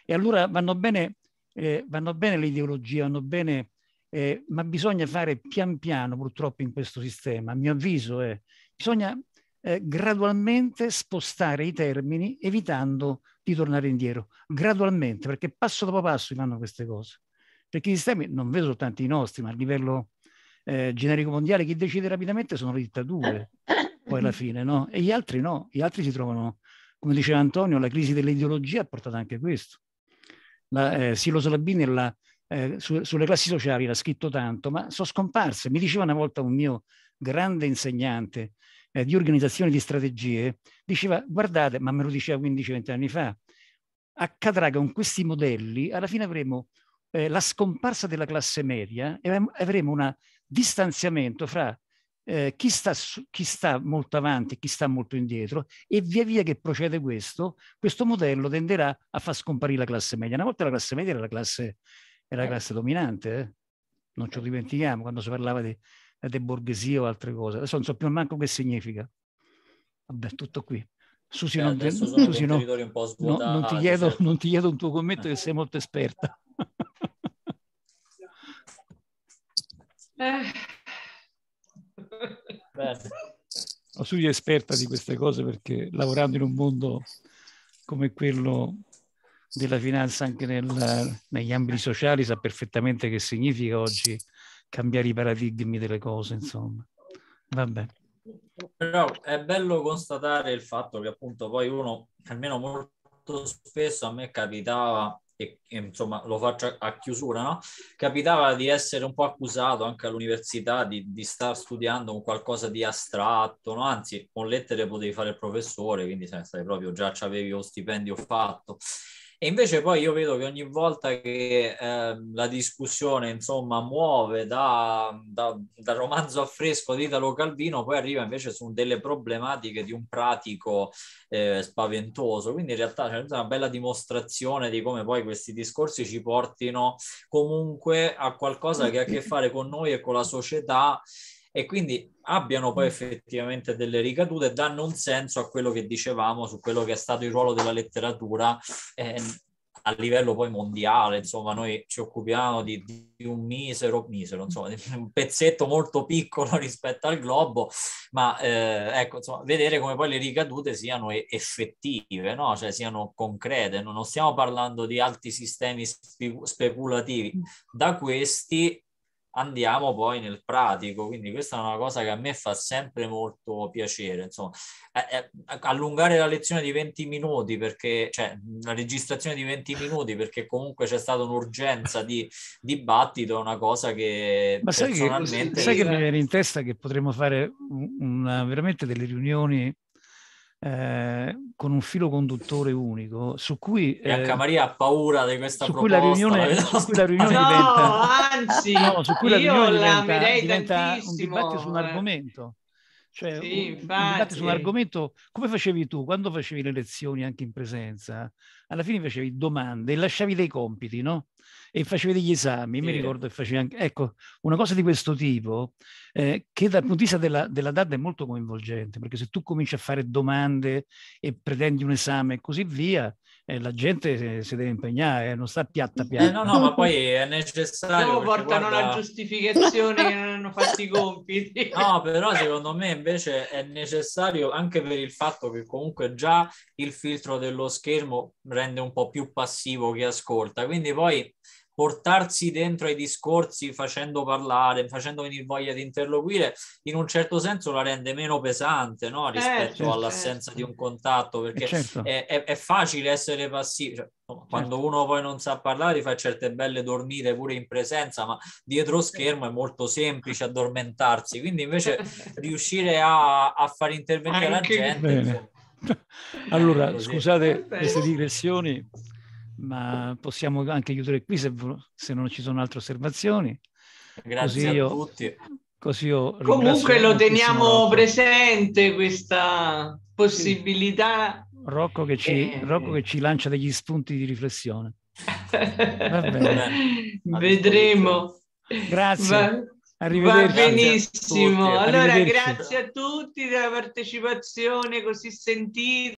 E allora vanno bene, eh, vanno bene le ideologie, vanno bene, eh, ma bisogna fare pian piano purtroppo in questo sistema, a mio avviso, è, eh. bisogna eh, gradualmente spostare i termini evitando di tornare indietro, gradualmente, perché passo dopo passo si fanno queste cose. Perché i sistemi, non vedo soltanto i nostri, ma a livello eh, generico mondiale, chi decide rapidamente sono le dittature, poi alla fine, no? E gli altri no, gli altri si trovano come diceva Antonio, la crisi dell'ideologia ha portato anche a questo. La, eh, Silo Salabini eh, su, sulle classi sociali l'ha scritto tanto, ma sono scomparse. Mi diceva una volta un mio grande insegnante eh, di organizzazione di strategie, diceva guardate, ma me lo diceva 15-20 anni fa, accadrà che con questi modelli alla fine avremo eh, la scomparsa della classe media e avremo un distanziamento fra eh, chi, sta su, chi sta molto avanti, e chi sta molto indietro e via via che procede questo, questo modello tenderà a far scomparire la classe media. Una volta la classe media era la classe, era la eh. classe dominante, eh? non ci dimentichiamo quando si parlava di, di borghesia o altre cose. Adesso non so più manco che significa. Vabbè, tutto qui. Susi, eh, non, Susi no, no, non, ti chiedo, certo. non ti chiedo un tuo commento che eh. sei molto esperta. Eh, Bene. No, Sui è esperta di queste cose perché lavorando in un mondo come quello della finanza anche nel, negli ambiti sociali sa perfettamente che significa oggi cambiare i paradigmi delle cose, insomma. Vabbè. Però è bello constatare il fatto che appunto poi uno, almeno molto spesso a me capitava e, e insomma lo faccio a, a chiusura, no? capitava di essere un po' accusato anche all'università di, di star studiando un qualcosa di astratto, no? anzi con lettere potevi fare il professore, quindi se sai proprio già avevi lo stipendio fatto. E invece poi io vedo che ogni volta che eh, la discussione, insomma, muove da, da, da, romanzo a fresco di Italo Calvino, poi arriva invece su delle problematiche di un pratico eh, spaventoso. Quindi in realtà c'è una bella dimostrazione di come poi questi discorsi ci portino comunque a qualcosa che ha a che fare con noi e con la società e quindi abbiano poi mm. effettivamente delle ricadute danno un senso a quello che dicevamo su quello che è stato il ruolo della letteratura eh, a livello poi mondiale, insomma, noi ci occupiamo di, di, un misero, misero, insomma, di un pezzetto molto piccolo rispetto al globo, ma eh, ecco, insomma, vedere come poi le ricadute siano effettive, no? cioè siano concrete, non stiamo parlando di altri sistemi speculativi, mm. da questi andiamo poi nel pratico. Quindi questa è una cosa che a me fa sempre molto piacere. Insomma, eh, eh, allungare la lezione di 20 minuti perché, cioè la registrazione di 20 minuti perché comunque c'è stata un'urgenza di dibattito, è una cosa che Ma sai personalmente... Che, sai che mi viene in testa che potremmo fare una, veramente delle riunioni eh, con un filo conduttore unico su cui... Eh, Bianca Maria ha paura di questa su proposta. Cui riunione, su cui la riunione no, diventa... Anzi, no, su cui la riunione diventa, diventa un dibattito su un eh. argomento. Cioè, sì, infatti. su un argomento, come facevi tu quando facevi le lezioni anche in presenza? Alla fine facevi domande e lasciavi dei compiti, no? E facevi degli esami, sì. mi ricordo che facevi anche... Ecco, una cosa di questo tipo, eh, che dal punto di vista della, della DAD è molto coinvolgente, perché se tu cominci a fare domande e pretendi un esame e così via, eh, la gente si deve impegnare, eh, non sta piatta piatta. Eh no, no, ma poi è necessario. No, portano guarda... una giustificazione che non hanno fatto i compiti. No, però secondo me invece è necessario anche per il fatto che comunque già il filtro dello schermo rende un po' più passivo chi ascolta, quindi poi portarsi dentro ai discorsi facendo parlare, facendo venire voglia di interloquire, in un certo senso la rende meno pesante no? Eh, rispetto eh, certo, all'assenza certo. di un contatto, eh, perché certo. è, è, è, facile essere passivi. Cioè, certo. quando uno poi non sa parlare fa certe belle dormire pure in presenza, ma dietro schermo è molto semplice addormentarsi, quindi invece riuscire a, a far intervenire Anche la gente... Allora, scusate queste digressioni, ma possiamo anche chiudere qui se, se non ci sono altre osservazioni. Grazie io, a tutti. Così io Comunque lo teniamo Rocco. presente questa possibilità. Sì. Rocco, che ci, eh. Rocco che, ci, lancia degli spunti di riflessione. Va bene. Vedremo. Grazie. Va Va benissimo. Allora, grazie a tutti della partecipazione così sentita.